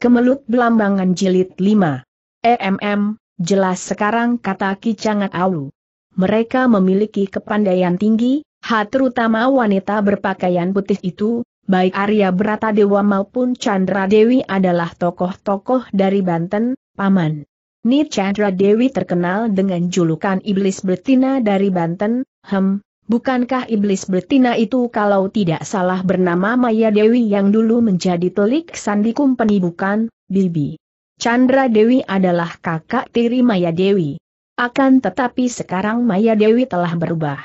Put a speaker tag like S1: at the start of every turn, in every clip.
S1: Kemelut Belambangan Jilid 5. EMM, jelas sekarang kata Kicangat Aul. Mereka memiliki kepandaian tinggi, hat terutama wanita berpakaian putih itu, baik Arya Dewa maupun Chandra Dewi adalah tokoh-tokoh dari Banten, Paman. Ni Chandra Dewi terkenal dengan julukan Iblis Betina dari Banten, Hem, Bukankah iblis betina itu kalau tidak salah bernama Maya Dewi yang dulu menjadi telik sandi kumpeni bukan, Bibi? Chandra Dewi adalah kakak tiri Maya Dewi. Akan tetapi sekarang Maya Dewi telah berubah.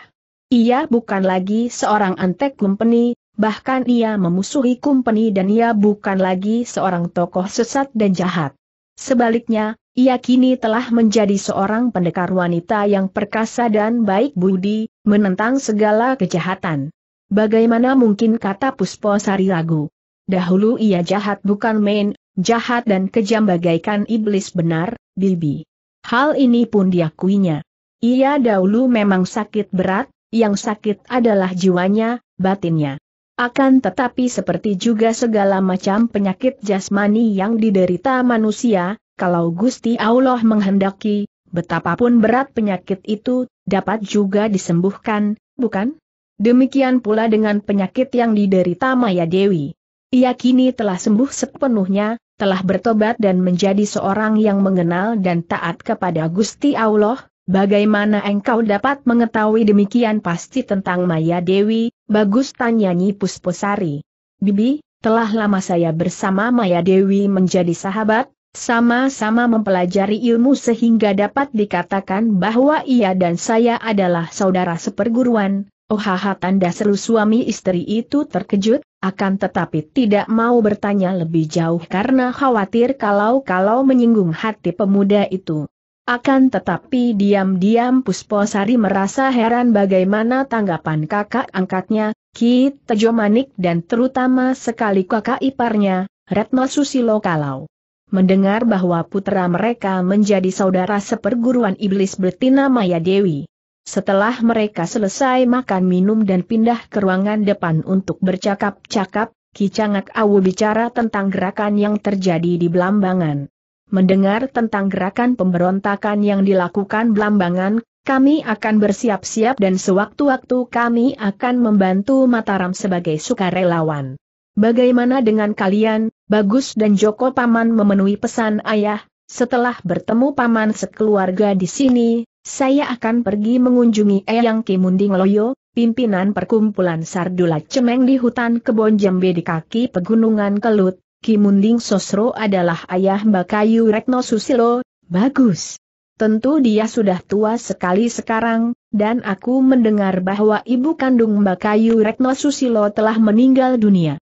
S1: Ia bukan lagi seorang antek kumpeni, bahkan ia memusuhi kumpeni dan ia bukan lagi seorang tokoh sesat dan jahat. Sebaliknya, ia kini telah menjadi seorang pendekar wanita yang perkasa dan baik budi, menentang segala kejahatan. Bagaimana mungkin kata Sari ragu? Dahulu ia jahat bukan main, jahat dan kejam bagaikan iblis benar, Bibi. Hal ini pun diakuinya. Ia dahulu memang sakit berat, yang sakit adalah jiwanya, batinnya. Akan tetapi seperti juga segala macam penyakit jasmani yang diderita manusia, kalau Gusti Allah menghendaki, betapapun berat penyakit itu, dapat juga disembuhkan, bukan? Demikian pula dengan penyakit yang diderita Maya Dewi. Ia kini telah sembuh sepenuhnya, telah bertobat dan menjadi seorang yang mengenal dan taat kepada Gusti Allah, bagaimana engkau dapat mengetahui demikian pasti tentang Maya Dewi, bagus tanya Nyi Pusposari. Bibi, telah lama saya bersama Maya Dewi menjadi sahabat, sama-sama mempelajari ilmu sehingga dapat dikatakan bahwa ia dan saya adalah saudara seperguruan. Ohaha tanda seru suami istri itu terkejut, akan tetapi tidak mau bertanya lebih jauh karena khawatir kalau-kalau menyinggung hati pemuda itu. Akan tetapi diam-diam Pusposari merasa heran bagaimana tanggapan kakak angkatnya, Ki Tejo dan terutama sekali kakak iparnya, Retno Susilo Kalau mendengar bahwa putra mereka menjadi saudara seperguruan iblis betina Maya Dewi. Setelah mereka selesai makan minum dan pindah ke ruangan depan untuk bercakap-cakap, Kicangak Awu bicara tentang gerakan yang terjadi di Belambangan. Mendengar tentang gerakan pemberontakan yang dilakukan Belambangan, kami akan bersiap-siap dan sewaktu-waktu kami akan membantu Mataram sebagai sukarelawan. Bagaimana dengan kalian, Bagus dan Joko Paman memenuhi pesan ayah, setelah bertemu Paman sekeluarga di sini, saya akan pergi mengunjungi Eyang Kimunding Loyo, pimpinan perkumpulan Sardula Cemeng di hutan kebon Jambe di kaki pegunungan Kelut, Kimunding Sosro adalah ayah Bakayu Retno Susilo, bagus. Tentu dia sudah tua sekali sekarang, dan aku mendengar bahwa ibu kandung Mbak Kayu Retno Susilo telah meninggal dunia.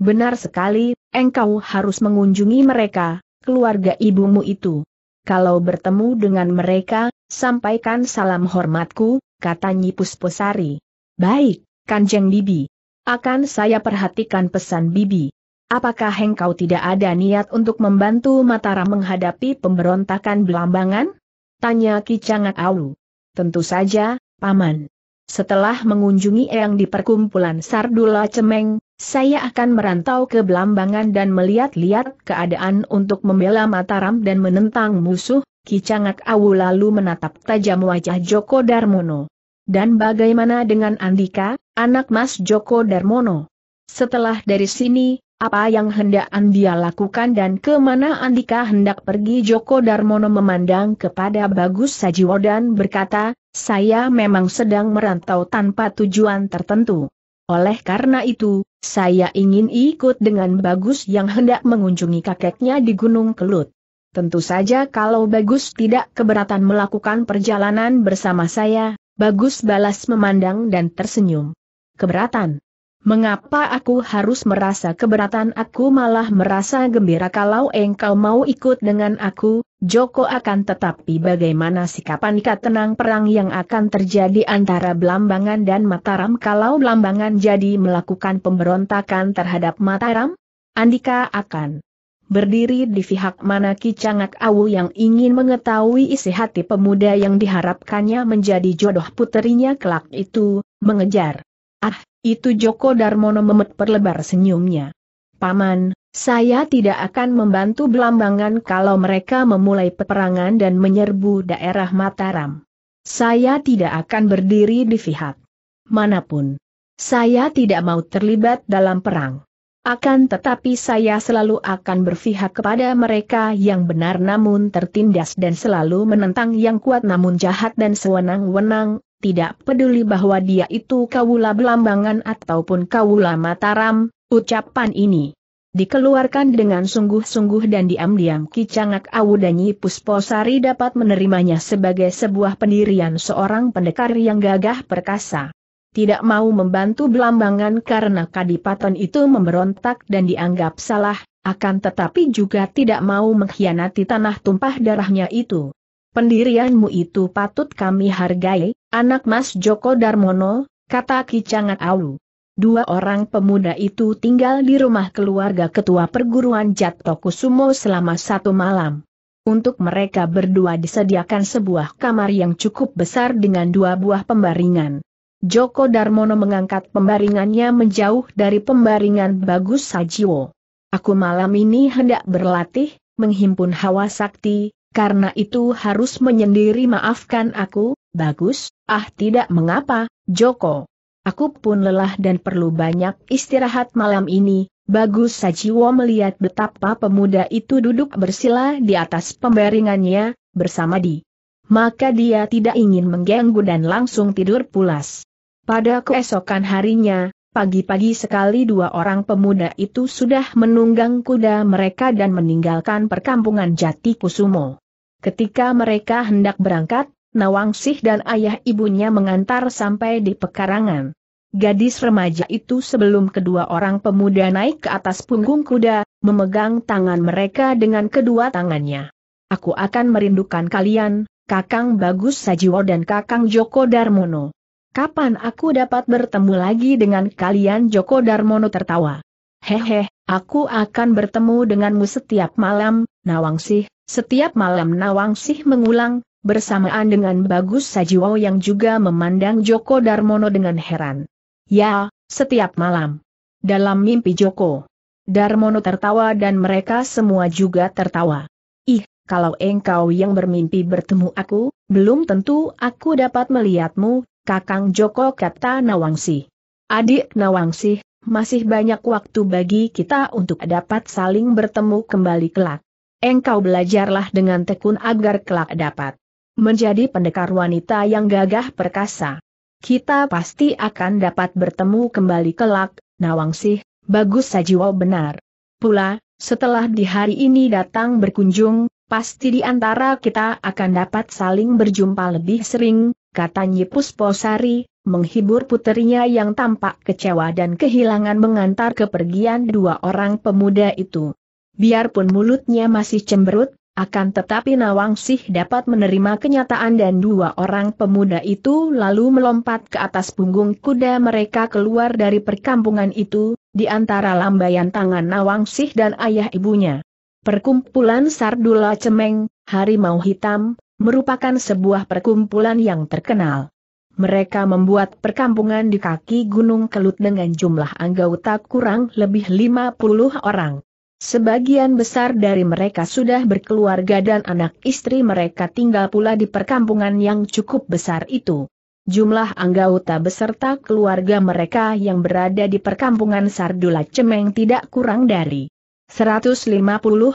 S1: Benar sekali, engkau harus mengunjungi mereka, keluarga ibumu itu. Kalau bertemu dengan mereka, sampaikan salam hormatku, kata Pusposari. Baik, Kanjeng Bibi. Akan saya perhatikan pesan Bibi. Apakah engkau tidak ada niat untuk membantu Mataram menghadapi pemberontakan Belambangan? Tanya Kicangat Awu. Tentu saja, Paman. Setelah mengunjungi Eyang di perkumpulan Sardula Cemeng, saya akan merantau ke Belambangan dan melihat-lihat keadaan untuk membela Mataram dan menentang musuh, Kicangak Awu lalu menatap tajam wajah Joko Darmono. Dan bagaimana dengan Andika, anak mas Joko Darmono? Setelah dari sini, apa yang hendak Andia lakukan dan kemana Andika hendak pergi Joko Darmono memandang kepada Bagus Sajiwodan berkata, saya memang sedang merantau tanpa tujuan tertentu. Oleh karena itu, saya ingin ikut dengan Bagus yang hendak mengunjungi kakeknya di Gunung Kelut. Tentu saja kalau Bagus tidak keberatan melakukan perjalanan bersama saya, Bagus balas memandang dan tersenyum. Keberatan? Mengapa aku harus merasa keberatan aku malah merasa gembira kalau engkau mau ikut dengan aku, Joko akan tetapi bagaimana sikap sikapan tenang perang yang akan terjadi antara Belambangan dan Mataram kalau Belambangan jadi melakukan pemberontakan terhadap Mataram? Andika akan berdiri di pihak mana Ki Cangak Awu yang ingin mengetahui isi hati pemuda yang diharapkannya menjadi jodoh puterinya kelak itu, mengejar. Ah, itu Joko Darmono memet perlebar senyumnya. Paman, saya tidak akan membantu Belambangan kalau mereka memulai peperangan dan menyerbu daerah Mataram. Saya tidak akan berdiri di pihak manapun. Saya tidak mau terlibat dalam perang. Akan tetapi saya selalu akan berpihak kepada mereka yang benar namun tertindas dan selalu menentang yang kuat namun jahat dan sewenang-wenang, tidak peduli bahwa dia itu kawula belambangan ataupun kawula mataram, ucapan ini Dikeluarkan dengan sungguh-sungguh dan diam-diam Kicangak Nyi Pusposari dapat menerimanya sebagai sebuah pendirian seorang pendekar yang gagah perkasa. Tidak mau membantu Belambangan karena kadipaten itu memberontak dan dianggap salah, akan tetapi juga tidak mau mengkhianati tanah tumpah darahnya itu. Pendirianmu itu patut kami hargai, anak Mas Joko Darmono, kata Kicangak Awu. Dua orang pemuda itu tinggal di rumah keluarga ketua perguruan Jatokusumo selama satu malam. Untuk mereka berdua disediakan sebuah kamar yang cukup besar dengan dua buah pembaringan. Joko Darmono mengangkat pembaringannya menjauh dari pembaringan Bagus Sajiwo. Aku malam ini hendak berlatih, menghimpun hawa sakti, karena itu harus menyendiri maafkan aku, bagus, ah tidak mengapa, Joko. Aku pun lelah dan perlu banyak istirahat malam ini. Bagus Sajiwo melihat betapa pemuda itu duduk bersila di atas pembaringannya, bersama di. Maka dia tidak ingin mengganggu dan langsung tidur pulas. Pada keesokan harinya, pagi-pagi sekali dua orang pemuda itu sudah menunggang kuda mereka dan meninggalkan perkampungan Jati Kusumo. Ketika mereka hendak berangkat, Nawangsih dan ayah ibunya mengantar sampai di pekarangan. Gadis remaja itu sebelum kedua orang pemuda naik ke atas punggung kuda, memegang tangan mereka dengan kedua tangannya. Aku akan merindukan kalian, Kakang Bagus Sajiwo dan Kakang Joko Darmono. Kapan aku dapat bertemu lagi dengan kalian Joko Darmono tertawa. Hehe, aku akan bertemu denganmu setiap malam, Nawangsih, setiap malam Nawangsih mengulang, bersamaan dengan Bagus Sajiwo yang juga memandang Joko Darmono dengan heran. Ya, setiap malam. Dalam mimpi Joko. Darmono tertawa dan mereka semua juga tertawa. Ih, kalau engkau yang bermimpi bertemu aku, belum tentu aku dapat melihatmu, Kakang Joko kata Nawangsi. Adik Nawangsi, masih banyak waktu bagi kita untuk dapat saling bertemu kembali kelak. Engkau belajarlah dengan tekun agar kelak dapat menjadi pendekar wanita yang gagah perkasa. Kita pasti akan dapat bertemu kembali kelak, Nawangsih, bagus sajiwa benar. Pula, setelah di hari ini datang berkunjung, pasti di antara kita akan dapat saling berjumpa lebih sering, kata Nyipus Posari, menghibur puterinya yang tampak kecewa dan kehilangan mengantar kepergian dua orang pemuda itu. Biarpun mulutnya masih cemberut, akan tetapi Nawangsih dapat menerima kenyataan dan dua orang pemuda itu lalu melompat ke atas punggung kuda mereka keluar dari perkampungan itu, di antara lambaian tangan Nawangsih dan ayah ibunya. Perkumpulan Sardula Cemeng, Harimau Hitam, merupakan sebuah perkumpulan yang terkenal. Mereka membuat perkampungan di kaki Gunung Kelut dengan jumlah anggota kurang lebih 50 orang. Sebagian besar dari mereka sudah berkeluarga dan anak istri mereka tinggal pula di perkampungan yang cukup besar itu. Jumlah anggota beserta keluarga mereka yang berada di perkampungan Sardula Cemeng tidak kurang dari 150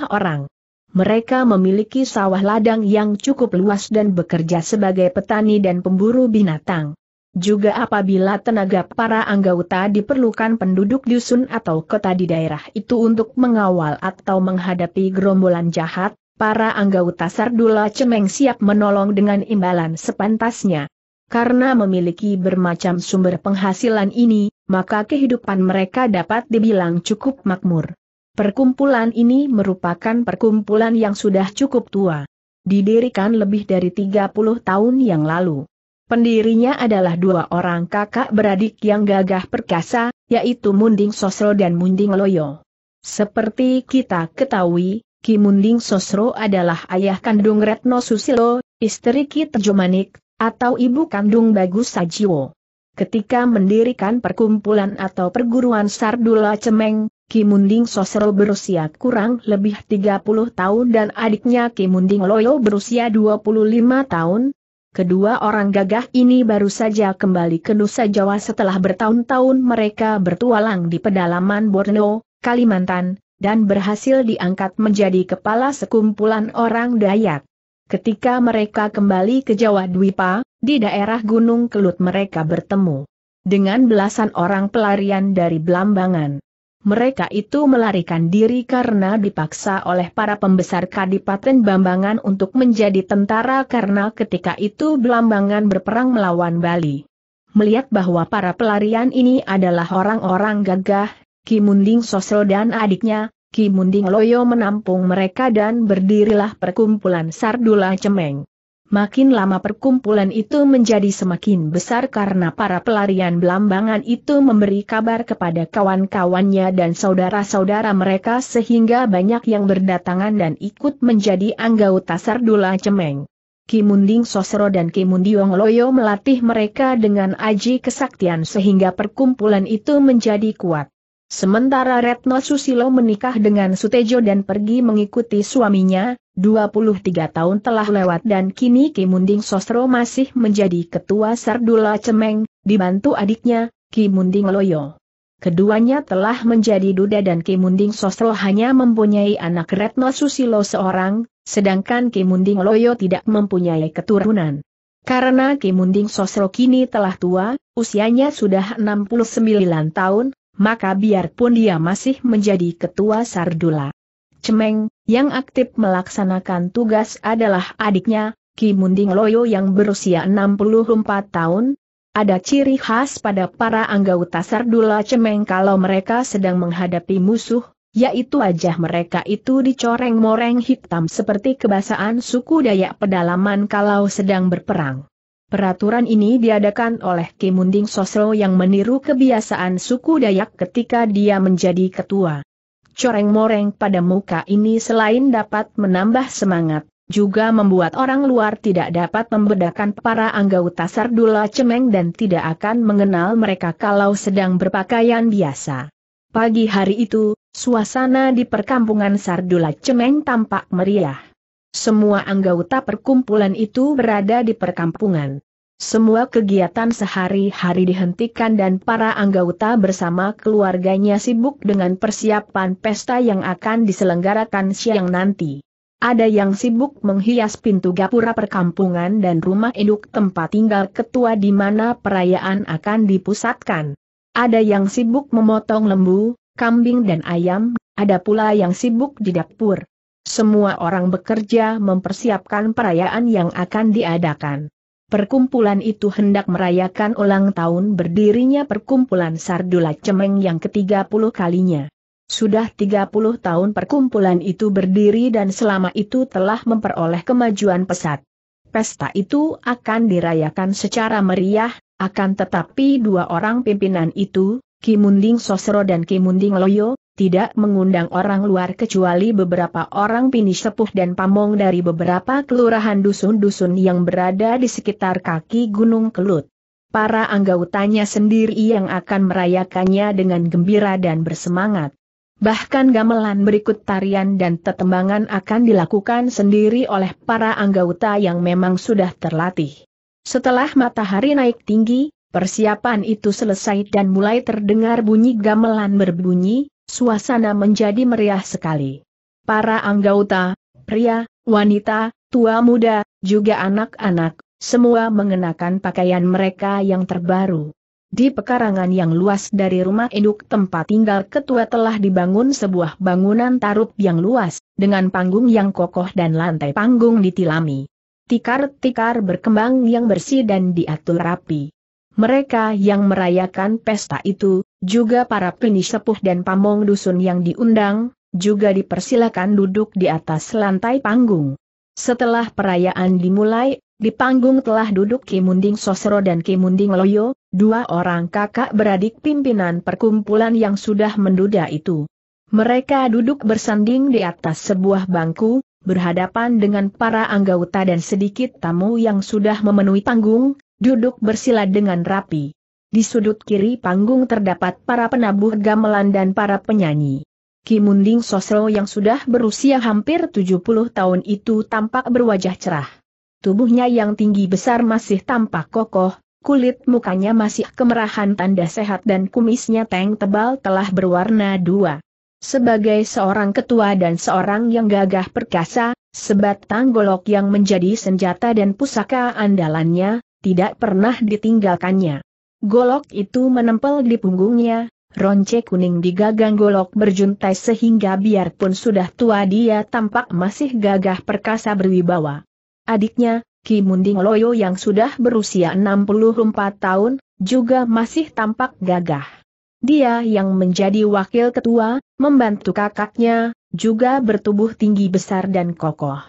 S1: orang. Mereka memiliki sawah ladang yang cukup luas dan bekerja sebagai petani dan pemburu binatang. Juga apabila tenaga para anggota diperlukan penduduk dusun atau kota di daerah itu untuk mengawal atau menghadapi gerombolan jahat, para anggota Sardula Cemeng siap menolong dengan imbalan sepantasnya. Karena memiliki bermacam sumber penghasilan ini, maka kehidupan mereka dapat dibilang cukup makmur. Perkumpulan ini merupakan perkumpulan yang sudah cukup tua. Didirikan lebih dari 30 tahun yang lalu. Pendirinya adalah dua orang kakak beradik yang gagah perkasa, yaitu Munding Sosro dan Munding Loyo. Seperti kita ketahui, Ki Munding Sosro adalah ayah kandung Retno Susilo, istri Ki Tejomanik, atau ibu kandung Bagus Sajiwo. Ketika mendirikan perkumpulan atau perguruan Sardula Cemeng, Ki Munding Sosro berusia kurang lebih 30 tahun dan adiknya Ki Munding Loyo berusia 25 tahun, Kedua orang gagah ini baru saja kembali ke Nusa Jawa setelah bertahun-tahun mereka bertualang di pedalaman Borneo, Kalimantan, dan berhasil diangkat menjadi kepala sekumpulan orang Dayak. Ketika mereka kembali ke Jawa Dwipa, di daerah Gunung Kelut mereka bertemu dengan belasan orang pelarian dari Blambangan mereka itu melarikan diri karena dipaksa oleh para pembesar Kadipaten Bambangan untuk menjadi tentara karena ketika itu Belambangan berperang melawan Bali. Melihat bahwa para pelarian ini adalah orang-orang gagah, Ki Munding Sosro dan adiknya, Ki Munding Loyo menampung mereka dan berdirilah perkumpulan Sardula Cemeng. Makin lama perkumpulan itu menjadi semakin besar karena para pelarian belambangan itu memberi kabar kepada kawan-kawannya dan saudara-saudara mereka sehingga banyak yang berdatangan dan ikut menjadi anggota Sardula Cemeng. Kimunding Sosro dan Kimundiong Loyo melatih mereka dengan aji kesaktian sehingga perkumpulan itu menjadi kuat. Sementara Retno Susilo menikah dengan Sutejo dan pergi mengikuti suaminya, 23 tahun telah lewat dan kini Ki Munding Sosro masih menjadi ketua Sardula Cemeng, dibantu adiknya, Ki Munding Loyo. Keduanya telah menjadi duda dan Ki Munding Sosro hanya mempunyai anak Retno Susilo seorang, sedangkan Ki Munding Loyo tidak mempunyai keturunan. Karena Ki Munding Sosro kini telah tua, usianya sudah 69 tahun, maka biarpun dia masih menjadi ketua Sardula Cemeng, yang aktif melaksanakan tugas adalah adiknya, Ki Munding Loyo yang berusia 64 tahun. Ada ciri khas pada para anggota Sardula Cemeng kalau mereka sedang menghadapi musuh, yaitu wajah mereka itu dicoreng-moreng hitam seperti kebasaan suku Dayak pedalaman kalau sedang berperang. Peraturan ini diadakan oleh Ki Munding Sosro yang meniru kebiasaan suku Dayak ketika dia menjadi ketua coreng-moreng pada muka ini selain dapat menambah semangat, juga membuat orang luar tidak dapat membedakan para anggota Sardula Cemeng dan tidak akan mengenal mereka kalau sedang berpakaian biasa. Pagi hari itu, suasana di perkampungan Sardula Cemeng tampak meriah. Semua anggota perkumpulan itu berada di perkampungan. Semua kegiatan sehari-hari dihentikan dan para anggota bersama keluarganya sibuk dengan persiapan pesta yang akan diselenggarakan siang nanti. Ada yang sibuk menghias pintu gapura perkampungan dan rumah induk tempat tinggal ketua di mana perayaan akan dipusatkan. Ada yang sibuk memotong lembu, kambing dan ayam, ada pula yang sibuk di dapur. Semua orang bekerja mempersiapkan perayaan yang akan diadakan. Perkumpulan itu hendak merayakan ulang tahun berdirinya perkumpulan Sardula Cemeng yang ke-30 kalinya. Sudah 30 tahun perkumpulan itu berdiri dan selama itu telah memperoleh kemajuan pesat. Pesta itu akan dirayakan secara meriah, akan tetapi dua orang pimpinan itu, Kimunding Sosro dan Kimunding Loyo, tidak mengundang orang luar kecuali beberapa orang pinis sepuh dan pamong dari beberapa kelurahan dusun-dusun yang berada di sekitar kaki Gunung Kelut. Para anggautanya sendiri yang akan merayakannya dengan gembira dan bersemangat. Bahkan gamelan berikut tarian dan tetembangan akan dilakukan sendiri oleh para anggota yang memang sudah terlatih. Setelah matahari naik tinggi, persiapan itu selesai dan mulai terdengar bunyi gamelan berbunyi, suasana menjadi meriah sekali. Para anggota, pria, wanita, tua muda, juga anak-anak, semua mengenakan pakaian mereka yang terbaru. Di pekarangan yang luas dari rumah induk tempat tinggal ketua telah dibangun sebuah bangunan tarub yang luas, dengan panggung yang kokoh dan lantai panggung ditilami. Tikar-tikar berkembang yang bersih dan diatur rapi. Mereka yang merayakan pesta itu, juga para penisepuh dan pamong dusun yang diundang, juga dipersilakan duduk di atas lantai panggung. Setelah perayaan dimulai, di panggung telah duduk Kimunding Sosro dan Kimunding Loyo, dua orang kakak beradik pimpinan perkumpulan yang sudah menduda itu. Mereka duduk bersanding di atas sebuah bangku, berhadapan dengan para anggota dan sedikit tamu yang sudah memenuhi panggung, duduk bersila dengan rapi. Di sudut kiri panggung terdapat para penabuh gamelan dan para penyanyi. Kim Sosro yang sudah berusia hampir 70 tahun itu tampak berwajah cerah. Tubuhnya yang tinggi besar masih tampak kokoh, kulit mukanya masih kemerahan tanda sehat dan kumisnya teng tebal telah berwarna dua. Sebagai seorang ketua dan seorang yang gagah perkasa, sebatang golok yang menjadi senjata dan pusaka andalannya, tidak pernah ditinggalkannya. Golok itu menempel di punggungnya, ronce kuning di gagang golok berjuntai sehingga biarpun sudah tua dia tampak masih gagah perkasa berwibawa. Adiknya, Ki Munding Loyo yang sudah berusia 64 tahun, juga masih tampak gagah. Dia yang menjadi wakil ketua, membantu kakaknya, juga bertubuh tinggi besar dan kokoh.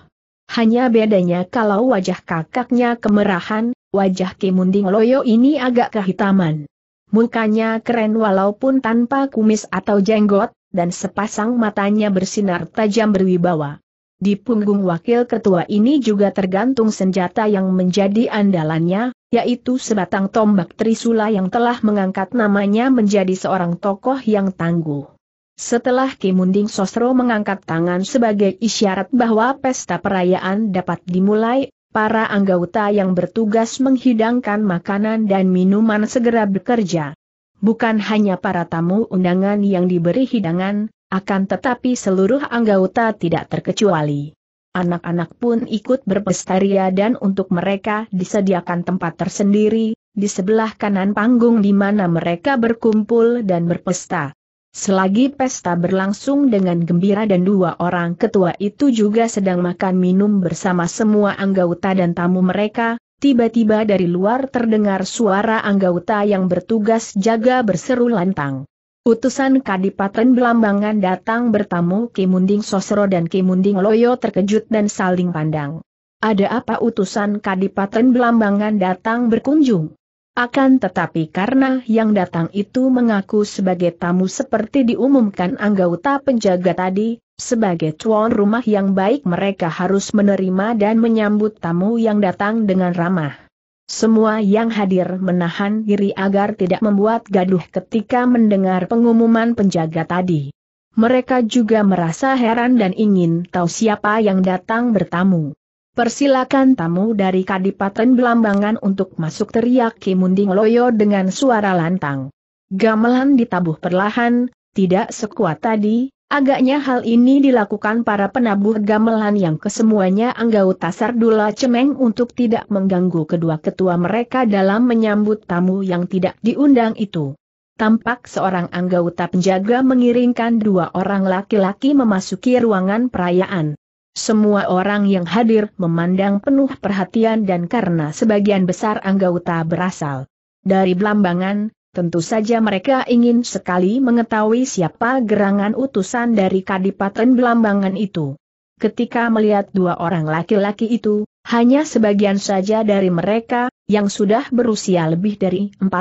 S1: Hanya bedanya kalau wajah kakaknya kemerahan, wajah Kimunding Loyo ini agak kehitaman. Mukanya keren walaupun tanpa kumis atau jenggot, dan sepasang matanya bersinar tajam berwibawa. Di punggung wakil ketua ini juga tergantung senjata yang menjadi andalannya, yaitu sebatang tombak Trisula yang telah mengangkat namanya menjadi seorang tokoh yang tangguh. Setelah Kimunding Sosro mengangkat tangan sebagai isyarat bahwa pesta perayaan dapat dimulai, para anggota yang bertugas menghidangkan makanan dan minuman segera bekerja. Bukan hanya para tamu undangan yang diberi hidangan, akan tetapi seluruh anggota tidak terkecuali. Anak-anak pun ikut berpestaria dan untuk mereka disediakan tempat tersendiri, di sebelah kanan panggung di mana mereka berkumpul dan berpesta. Selagi pesta berlangsung dengan gembira dan dua orang ketua itu juga sedang makan minum bersama semua anggota dan tamu mereka, tiba-tiba dari luar terdengar suara anggota yang bertugas jaga berseru lantang. Utusan Kadipaten Belambangan datang bertamu Kimunding Sosro dan Kimunding Loyo terkejut dan saling pandang. Ada apa utusan Kadipaten Belambangan datang berkunjung? Akan tetapi karena yang datang itu mengaku sebagai tamu seperti diumumkan anggota penjaga tadi, sebagai tuan rumah yang baik mereka harus menerima dan menyambut tamu yang datang dengan ramah. Semua yang hadir menahan diri agar tidak membuat gaduh ketika mendengar pengumuman penjaga tadi. Mereka juga merasa heran dan ingin tahu siapa yang datang bertamu. Persilakan tamu dari Kadipaten Belambangan untuk masuk teriak Ki Munding Loyo dengan suara lantang. Gamelan ditabuh perlahan, tidak sekuat tadi, agaknya hal ini dilakukan para penabuh gamelan yang kesemuanya anggota Sardula Cemeng untuk tidak mengganggu kedua ketua mereka dalam menyambut tamu yang tidak diundang itu. Tampak seorang anggota penjaga mengiringkan dua orang laki-laki memasuki ruangan perayaan. Semua orang yang hadir memandang penuh perhatian dan karena sebagian besar anggota berasal dari Blambangan, tentu saja mereka ingin sekali mengetahui siapa gerangan utusan dari Kadipaten Blambangan itu. Ketika melihat dua orang laki-laki itu, hanya sebagian saja dari mereka, yang sudah berusia lebih dari 40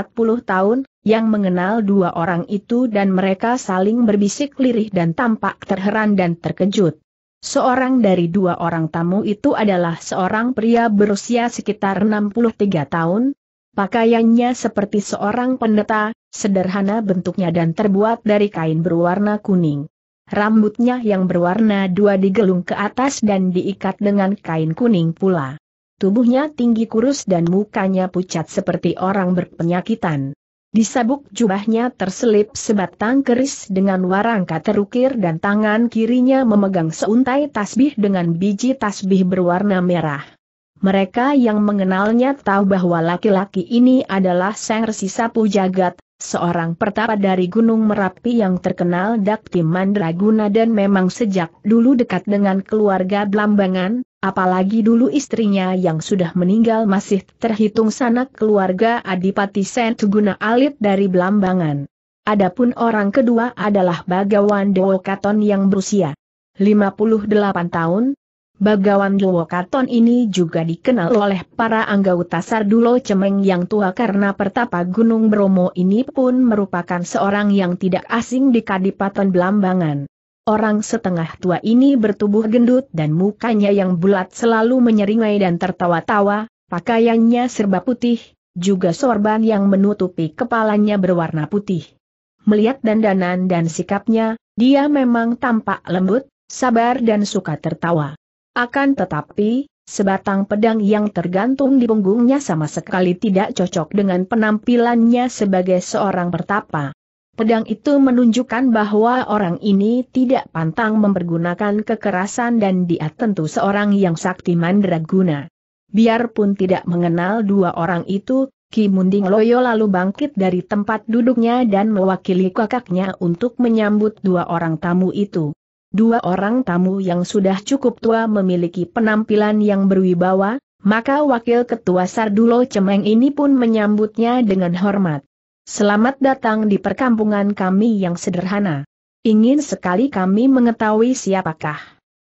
S1: tahun, yang mengenal dua orang itu dan mereka saling berbisik lirih dan tampak terheran dan terkejut. Seorang dari dua orang tamu itu adalah seorang pria berusia sekitar 63 tahun, Pakaiannya seperti seorang pendeta, sederhana bentuknya dan terbuat dari kain berwarna kuning. Rambutnya yang berwarna dua digelung ke atas dan diikat dengan kain kuning pula. Tubuhnya tinggi kurus dan mukanya pucat seperti orang berpenyakitan. Di sabuk jubahnya terselip sebatang keris dengan warangka terukir dan tangan kirinya memegang seuntai tasbih dengan biji tasbih berwarna merah. Mereka yang mengenalnya tahu bahwa laki-laki ini adalah Sang Resi Sapu Pujagat, seorang pertapa dari Gunung Merapi yang terkenal Dakti Mandraguna dan memang sejak dulu dekat dengan keluarga Blambangan, apalagi dulu istrinya yang sudah meninggal masih terhitung sanak keluarga Adipati Sentuguna Alit dari Belambangan. Adapun orang kedua adalah Bagawan Dewokaton yang berusia 58 tahun. Bagawan Dewokaton ini juga dikenal oleh para anggota Sardulo Cemeng yang tua karena pertapa Gunung Bromo ini pun merupakan seorang yang tidak asing di Kadipaten Belambangan. Orang setengah tua ini bertubuh gendut dan mukanya yang bulat selalu menyeringai dan tertawa-tawa, pakaiannya serba putih, juga sorban yang menutupi kepalanya berwarna putih. Melihat dandanan dan sikapnya, dia memang tampak lembut, sabar dan suka tertawa. Akan tetapi, sebatang pedang yang tergantung di punggungnya sama sekali tidak cocok dengan penampilannya sebagai seorang pertapa. Pedang itu menunjukkan bahwa orang ini tidak pantang mempergunakan kekerasan dan dia tentu seorang yang sakti mandraguna. Biarpun tidak mengenal dua orang itu, Ki Munding Loyo lalu bangkit dari tempat duduknya dan mewakili kakaknya untuk menyambut dua orang tamu itu. Dua orang tamu yang sudah cukup tua memiliki penampilan yang berwibawa, maka Wakil Ketua Sardulo Cemeng ini pun menyambutnya dengan hormat. Selamat datang di perkampungan kami yang sederhana. Ingin sekali kami mengetahui siapakah.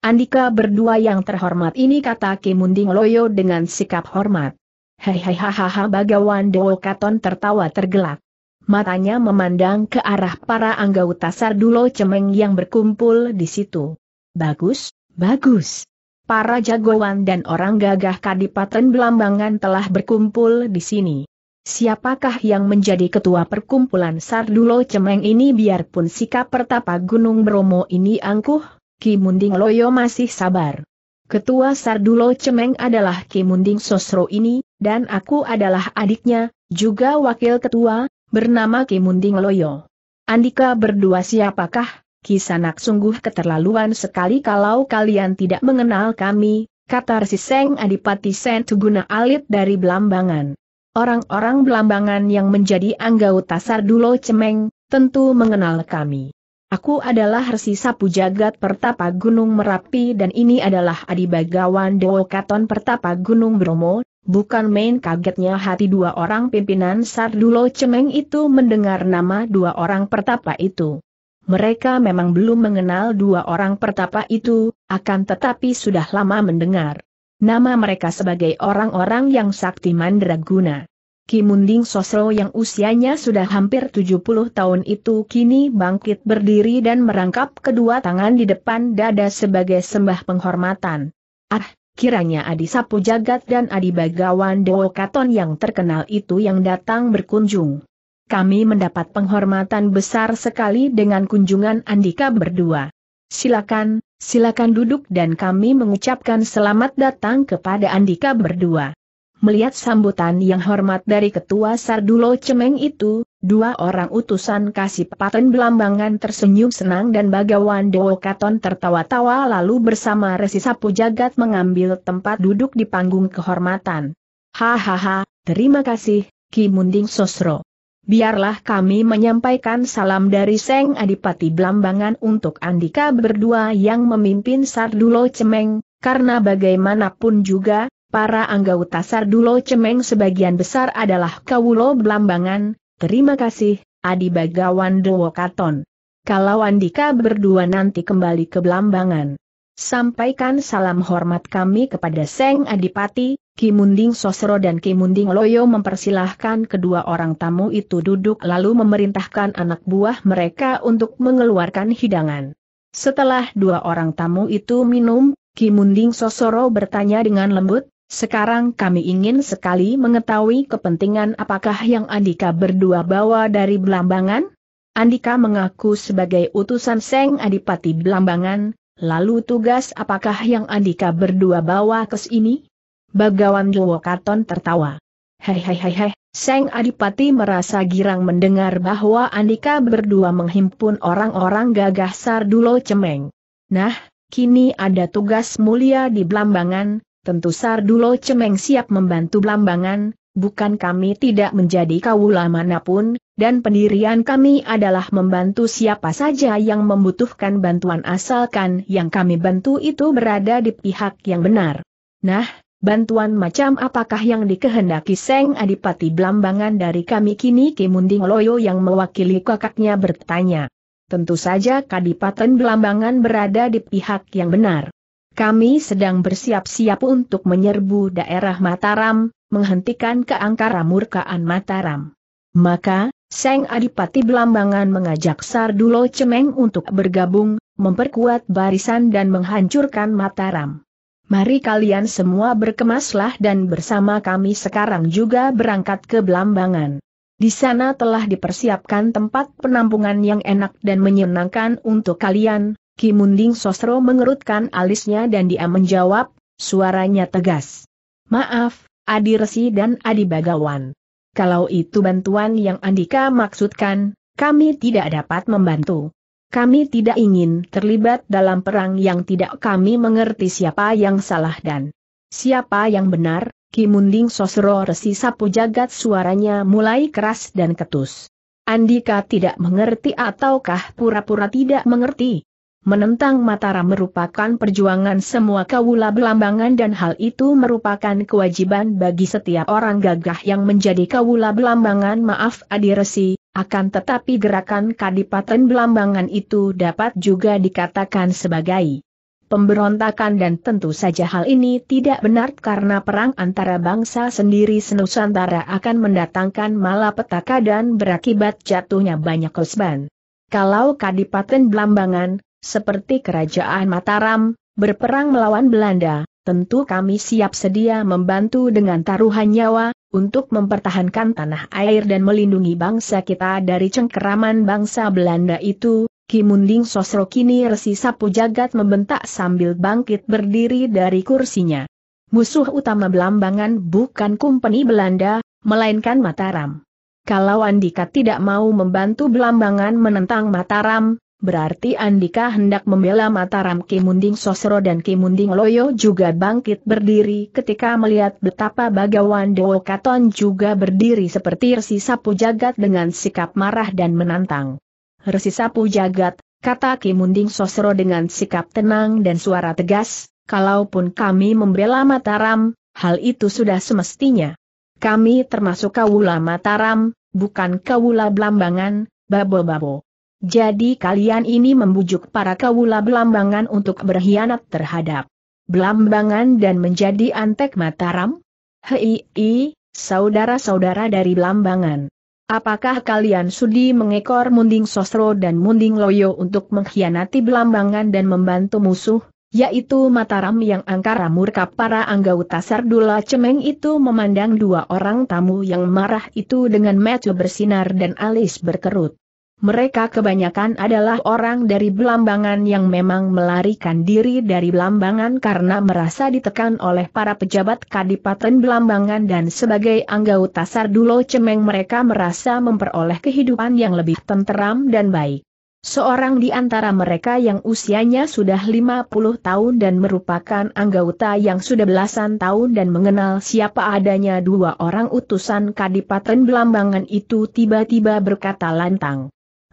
S1: Andika berdua yang terhormat ini kata Kimunding Loyo dengan sikap hormat. Hehehahaha bagawan Dewo Katon tertawa tergelak. Matanya memandang ke arah para anggota Sardulo Cemeng yang berkumpul di situ. Bagus, bagus. Para jagoan dan orang gagah Kadipaten Belambangan telah berkumpul di sini. Siapakah yang menjadi ketua perkumpulan Sardulo Cemeng ini biarpun sikap pertapa Gunung Bromo ini angkuh, Ki Munding Loyo masih sabar. Ketua Sardulo Cemeng adalah Ki Munding Sosro ini, dan aku adalah adiknya, juga wakil ketua, bernama Ki Munding Loyo. Andika berdua siapakah? Kisanak sungguh keterlaluan sekali kalau kalian tidak mengenal kami, kata Siseng Adipati Sen Tuguna Alit dari Belambangan. Orang-orang belambangan yang menjadi anggota Sardulo Cemeng, tentu mengenal kami. Aku adalah Resi Sapu Jagat Pertapa Gunung Merapi dan ini adalah Adi Bagawan Dewokaton Pertapa Gunung Bromo, bukan main kagetnya hati dua orang pimpinan Sardulo Cemeng itu mendengar nama dua orang pertapa itu. Mereka memang belum mengenal dua orang pertapa itu, akan tetapi sudah lama mendengar. Nama mereka sebagai orang-orang yang sakti mandraguna. Kimunding Sosro yang usianya sudah hampir 70 tahun itu kini bangkit berdiri dan merangkap kedua tangan di depan dada sebagai sembah penghormatan. Ah, kiranya Adi Sapu Jagat dan Adi Bagawan Dewo Katon yang terkenal itu yang datang berkunjung. Kami mendapat penghormatan besar sekali dengan kunjungan Andika berdua. Silakan, silakan duduk dan kami mengucapkan selamat datang kepada Andika berdua. Melihat sambutan yang hormat dari Ketua Sardulo Cemeng itu, dua orang utusan kasih paten belambangan tersenyum senang dan bagawan Dewokaton Katon tertawa-tawa lalu bersama Resi Sapu Jagat mengambil tempat duduk di panggung kehormatan. Hahaha, terima kasih, Ki Munding Sosro biarlah kami menyampaikan salam dari Seng Adipati Blambangan untuk Andika berdua yang memimpin Sardulo Cemeng, karena bagaimanapun juga, para anggota Sardulo Cemeng sebagian besar adalah Kawulo Blambangan, terima kasih, Adi Bagawan Dewokaton. Kalau Andika berdua nanti kembali ke Blambangan. Sampaikan salam hormat kami kepada Seng Adipati, Kimunding Sosro dan Kimunding Loyo mempersilahkan kedua orang tamu itu duduk lalu memerintahkan anak buah mereka untuk mengeluarkan hidangan. Setelah dua orang tamu itu minum, Kimunding Sosoro bertanya dengan lembut, sekarang kami ingin sekali mengetahui kepentingan apakah yang Andika berdua bawa dari Belambangan? Andika mengaku sebagai utusan Seng Adipati Belambangan, lalu tugas apakah yang Andika berdua bawa ke sini? Bagawan Karton tertawa. Hehehehe, Seng Adipati merasa girang mendengar bahwa Andika berdua menghimpun orang-orang gagah Sardulo Cemeng. Nah, kini ada tugas mulia di Blambangan, tentu Sardulo Cemeng siap membantu Blambangan, bukan kami tidak menjadi kawula manapun, dan pendirian kami adalah membantu siapa saja yang membutuhkan bantuan asalkan yang kami bantu itu berada di pihak yang benar. Nah, Bantuan macam apakah yang dikehendaki Seng Adipati Blambangan dari kami kini Kimunding Loyo yang mewakili kakaknya bertanya. Tentu saja Kadipaten Blambangan berada di pihak yang benar. Kami sedang bersiap-siap untuk menyerbu daerah Mataram, menghentikan keangkara murkaan Mataram. Maka, Seng Adipati Blambangan mengajak Sardulo Cemeng untuk bergabung, memperkuat barisan dan menghancurkan Mataram. Mari kalian semua berkemaslah dan bersama kami sekarang juga berangkat ke Belambangan. Di sana telah dipersiapkan tempat penampungan yang enak dan menyenangkan untuk kalian, Ki Munding Sosro mengerutkan alisnya dan dia menjawab, suaranya tegas. Maaf, Adi Resi dan Adi Bagawan. Kalau itu bantuan yang Andika maksudkan, kami tidak dapat membantu. Kami tidak ingin terlibat dalam perang yang tidak kami mengerti siapa yang salah dan siapa yang benar, Kimunding Sosro resi sapu jagat suaranya mulai keras dan ketus. Andika tidak mengerti ataukah pura-pura tidak mengerti. Menentang Mataram merupakan perjuangan semua kawula belambangan dan hal itu merupakan kewajiban bagi setiap orang gagah yang menjadi kawula belambangan maaf Adi resi. Akan tetapi gerakan kadipaten belambangan itu dapat juga dikatakan sebagai pemberontakan dan tentu saja hal ini tidak benar karena perang antara bangsa sendiri senusantara akan mendatangkan malapetaka dan berakibat jatuhnya banyak kosban. Kalau Kadipaten belambangan seperti Kerajaan Mataram, berperang melawan Belanda, tentu kami siap sedia membantu dengan taruhan nyawa, untuk mempertahankan tanah air dan melindungi bangsa kita dari cengkeraman bangsa Belanda itu, Kimunding Sosro kini resi sapu jagat membentak sambil bangkit berdiri dari kursinya. Musuh utama Belambangan bukan Kumpeni Belanda, melainkan Mataram. Kalau Andika tidak mau membantu Belambangan menentang Mataram, Berarti Andika hendak membela Mataram Kimunding Sosro dan Kimunding Loyo juga bangkit berdiri ketika melihat betapa Bagawan Dewo Katon juga berdiri seperti Resi Sapu Jagat dengan sikap marah dan menantang. Resi Sapu Jagat, kata Kimunding Sosro dengan sikap tenang dan suara tegas, kalaupun kami membela Mataram, hal itu sudah semestinya. Kami termasuk Kawula Mataram, bukan Kawula Blambangan, Babo-Babo. Jadi kalian ini membujuk para kawula belambangan untuk berkhianat terhadap belambangan dan menjadi antek Mataram? Hei, saudara-saudara dari belambangan. Apakah kalian sudi mengekor munding sosro dan munding loyo untuk mengkhianati belambangan dan membantu musuh, yaitu Mataram yang angkara murka para anggota Sardula Cemeng itu memandang dua orang tamu yang marah itu dengan mata bersinar dan alis berkerut mereka kebanyakan adalah orang dari Belambangan yang memang melarikan diri dari Belambangan karena merasa ditekan oleh para pejabat Kadipaten Belambangan dan sebagai anggota Sardulo Cemeng mereka merasa memperoleh kehidupan yang lebih tenteram dan baik. Seorang di antara mereka yang usianya sudah 50 tahun dan merupakan anggota yang sudah belasan tahun dan mengenal siapa adanya dua orang utusan Kadipaten Belambangan itu tiba-tiba berkata lantang.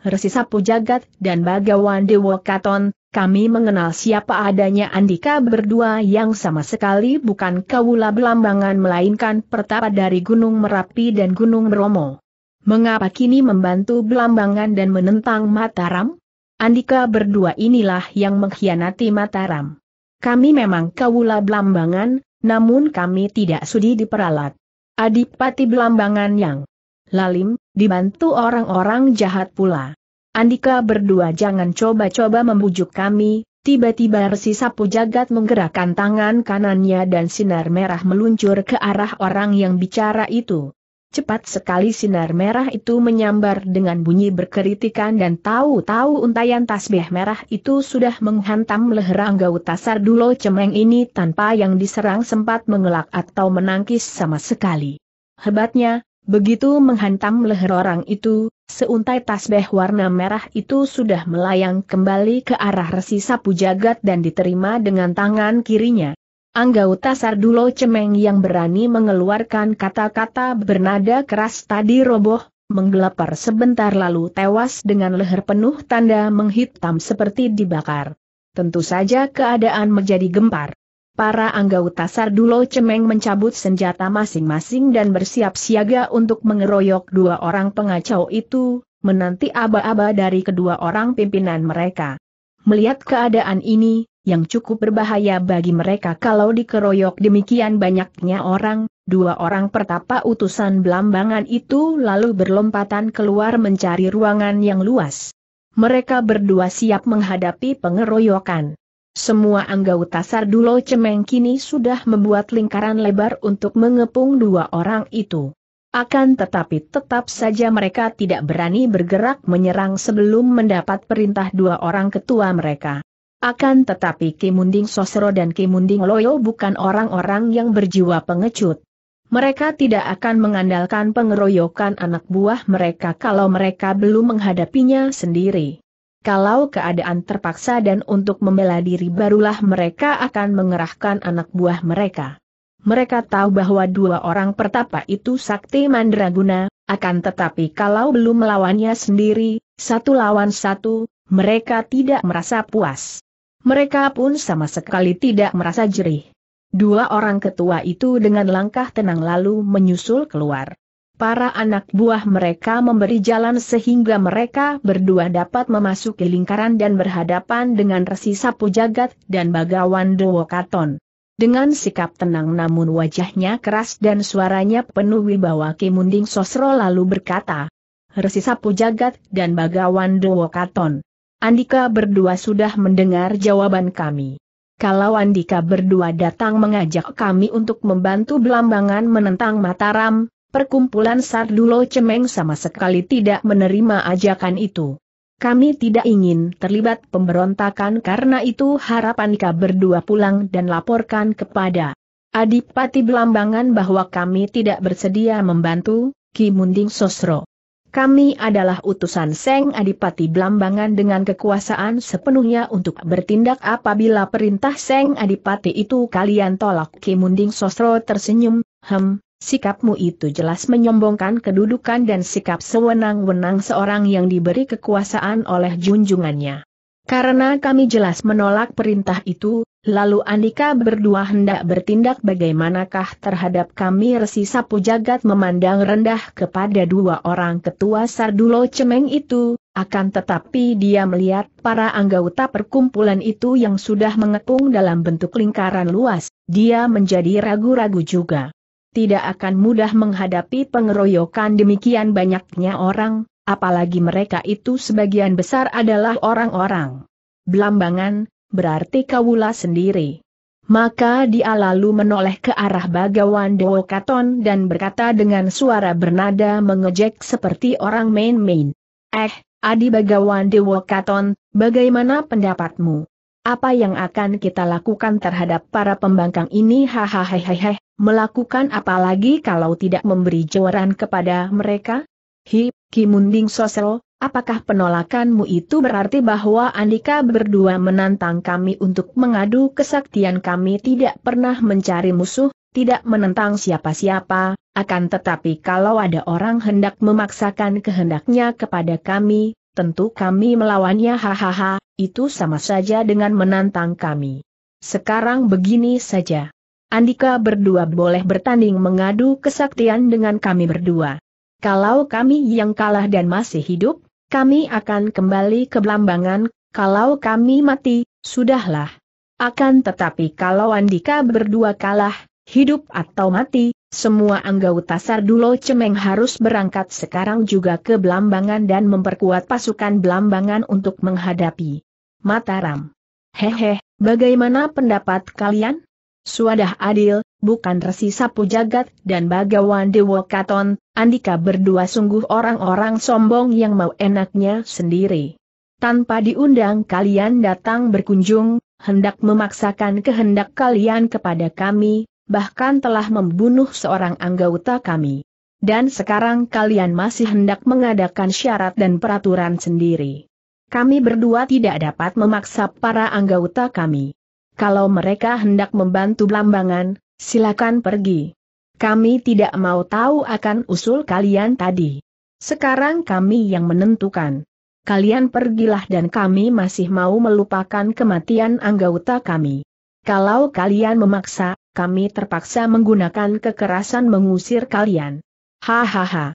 S1: Resi Sapu Jagat dan Bagawan Dewa Katon, kami mengenal siapa adanya Andika berdua yang sama sekali bukan kawula belambangan melainkan pertapa dari Gunung Merapi dan Gunung Bromo. Mengapa kini membantu belambangan dan menentang Mataram? Andika berdua inilah yang mengkhianati Mataram. Kami memang kawula belambangan, namun kami tidak sudi diperalat. Adipati belambangan yang lalim, dibantu orang-orang jahat pula. Andika berdua jangan coba-coba membujuk kami, tiba-tiba resi sapu jagat menggerakkan tangan kanannya dan sinar merah meluncur ke arah orang yang bicara itu. Cepat sekali sinar merah itu menyambar dengan bunyi berkeritikan dan tahu-tahu untayan tasbih merah itu sudah menghantam leher anggau tasar dulo cemeng ini tanpa yang diserang sempat mengelak atau menangkis sama sekali. Hebatnya, Begitu menghantam leher orang itu, seuntai tasbih warna merah itu sudah melayang kembali ke arah resi sapu jagat dan diterima dengan tangan kirinya. Anggauta Sardulo Cemeng yang berani mengeluarkan kata-kata bernada keras tadi roboh, menggelepar sebentar lalu tewas dengan leher penuh tanda menghitam seperti dibakar. Tentu saja keadaan menjadi gempar. Para anggota Sardulo Cemeng mencabut senjata masing-masing dan bersiap siaga untuk mengeroyok dua orang pengacau itu, menanti aba-aba dari kedua orang pimpinan mereka. Melihat keadaan ini, yang cukup berbahaya bagi mereka kalau dikeroyok demikian banyaknya orang, dua orang pertapa utusan belambangan itu lalu berlompatan keluar mencari ruangan yang luas. Mereka berdua siap menghadapi pengeroyokan. Semua anggota Sardulo Cemeng kini sudah membuat lingkaran lebar untuk mengepung dua orang itu. Akan tetapi tetap saja mereka tidak berani bergerak menyerang sebelum mendapat perintah dua orang ketua mereka. Akan tetapi Kimunding Sosro dan Kimunding Loyo bukan orang-orang yang berjiwa pengecut. Mereka tidak akan mengandalkan pengeroyokan anak buah mereka kalau mereka belum menghadapinya sendiri. Kalau keadaan terpaksa dan untuk membela diri barulah mereka akan mengerahkan anak buah mereka. Mereka tahu bahwa dua orang pertapa itu sakti mandraguna, akan tetapi kalau belum melawannya sendiri, satu lawan satu, mereka tidak merasa puas. Mereka pun sama sekali tidak merasa jerih. Dua orang ketua itu dengan langkah tenang lalu menyusul keluar para anak buah mereka memberi jalan sehingga mereka berdua dapat memasuki lingkaran dan berhadapan dengan resi sapu jagat dan bagawan Dewokaton. Dengan sikap tenang namun wajahnya keras dan suaranya penuh wibawa Kimunding Sosro lalu berkata, Resi sapu jagat dan bagawan Dewokaton. Andika berdua sudah mendengar jawaban kami. Kalau Andika berdua datang mengajak kami untuk membantu Belambangan menentang Mataram, perkumpulan Sardulo Cemeng sama sekali tidak menerima ajakan itu. Kami tidak ingin terlibat pemberontakan karena itu harapan kau berdua pulang dan laporkan kepada Adipati Belambangan bahwa kami tidak bersedia membantu, Ki Munding Sosro. Kami adalah utusan Seng Adipati Belambangan dengan kekuasaan sepenuhnya untuk bertindak apabila perintah Seng Adipati itu kalian tolak Ki Munding Sosro tersenyum, hem, Sikapmu itu jelas menyombongkan kedudukan dan sikap sewenang-wenang seorang yang diberi kekuasaan oleh junjungannya. Karena kami jelas menolak perintah itu, lalu Andika berdua hendak bertindak bagaimanakah terhadap kami resi sapu jagat memandang rendah kepada dua orang ketua Sardulo Cemeng itu, akan tetapi dia melihat para anggota perkumpulan itu yang sudah mengepung dalam bentuk lingkaran luas, dia menjadi ragu-ragu juga tidak akan mudah menghadapi pengeroyokan demikian banyaknya orang, apalagi mereka itu sebagian besar adalah orang-orang belambangan, berarti Kawula sendiri. Maka dia lalu menoleh ke arah Bagawan Katon dan berkata dengan suara bernada mengejek seperti orang main-main. Eh, Adi Bagawan Katon, bagaimana pendapatmu? Apa yang akan kita lakukan terhadap para pembangkang ini? Hahaha, Melakukan apa lagi kalau tidak memberi jawaran kepada mereka? Hi, Kimunding Sosro, apakah penolakanmu itu berarti bahwa Andika berdua menantang kami untuk mengadu kesaktian kami tidak pernah mencari musuh, tidak menentang siapa-siapa, akan tetapi kalau ada orang hendak memaksakan kehendaknya kepada kami, tentu kami melawannya hahaha, itu sama saja dengan menantang kami. Sekarang begini saja. Andika berdua boleh bertanding mengadu kesaktian dengan kami berdua. Kalau kami yang kalah dan masih hidup, kami akan kembali ke Blambangan. kalau kami mati, sudahlah. Akan tetapi kalau Andika berdua kalah, hidup atau mati, semua anggota Sardulo Cemeng harus berangkat sekarang juga ke Blambangan dan memperkuat pasukan Blambangan untuk menghadapi Mataram. Hehe, bagaimana pendapat kalian? Suadah Adil, bukan resi sapu jagat dan bagawan Dewa Katon, Andika berdua sungguh orang-orang sombong yang mau enaknya sendiri. Tanpa diundang kalian datang berkunjung, hendak memaksakan kehendak kalian kepada kami, bahkan telah membunuh seorang anggota kami. Dan sekarang kalian masih hendak mengadakan syarat dan peraturan sendiri. Kami berdua tidak dapat memaksa para anggota kami. Kalau mereka hendak membantu Blambangan, silakan pergi. Kami tidak mau tahu akan usul kalian tadi. Sekarang kami yang menentukan. Kalian pergilah dan kami masih mau melupakan kematian anggota kami. Kalau kalian memaksa, kami terpaksa menggunakan kekerasan mengusir kalian. Hahaha.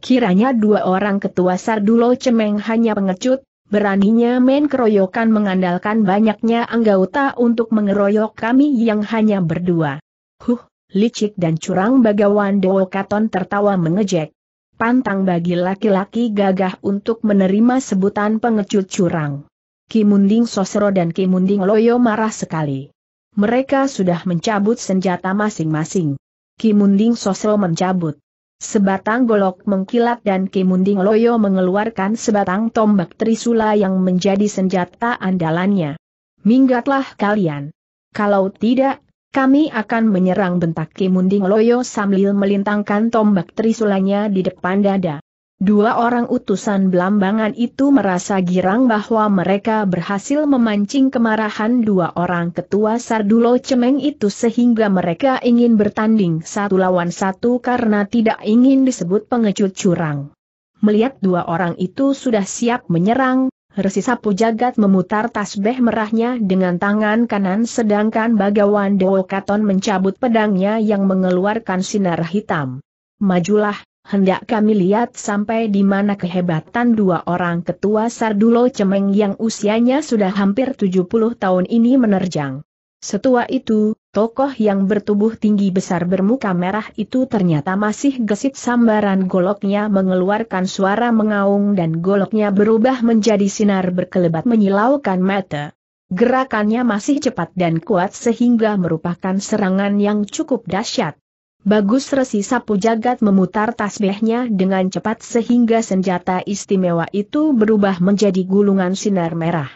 S1: Kiranya dua orang ketua Sardulo Cemeng hanya pengecut, Beraninya main keroyokan mengandalkan banyaknya anggota untuk mengeroyok kami yang hanya berdua. Huh, licik dan curang bagawan Deo Katon tertawa mengejek. Pantang bagi laki-laki gagah untuk menerima sebutan pengecut curang. Kimunding Sosro dan Kimunding Loyo marah sekali. Mereka sudah mencabut senjata masing-masing. Kimunding Sosro mencabut Sebatang golok mengkilat dan Kimunding Loyo mengeluarkan sebatang tombak trisula yang menjadi senjata andalannya. Minggatlah kalian. Kalau tidak, kami akan menyerang bentak Kimunding Loyo sambil melintangkan tombak trisulanya di depan dada. Dua orang utusan belambangan itu merasa girang bahwa mereka berhasil memancing kemarahan dua orang ketua Sardulo Cemeng itu sehingga mereka ingin bertanding satu lawan satu karena tidak ingin disebut pengecut curang. Melihat dua orang itu sudah siap menyerang, Resi Sapu Jagat memutar tasbeh merahnya dengan tangan kanan sedangkan Bagawan Dewokaton mencabut pedangnya yang mengeluarkan sinar hitam. Majulah, hendak kami lihat sampai di mana kehebatan dua orang ketua Sardulo Cemeng yang usianya sudah hampir 70 tahun ini menerjang. Setua itu, tokoh yang bertubuh tinggi besar bermuka merah itu ternyata masih gesit sambaran goloknya mengeluarkan suara mengaung dan goloknya berubah menjadi sinar berkelebat menyilaukan mata. Gerakannya masih cepat dan kuat sehingga merupakan serangan yang cukup dahsyat. Bagus Resi Sapu Jagat memutar tasbihnya dengan cepat sehingga senjata istimewa itu berubah menjadi gulungan sinar merah.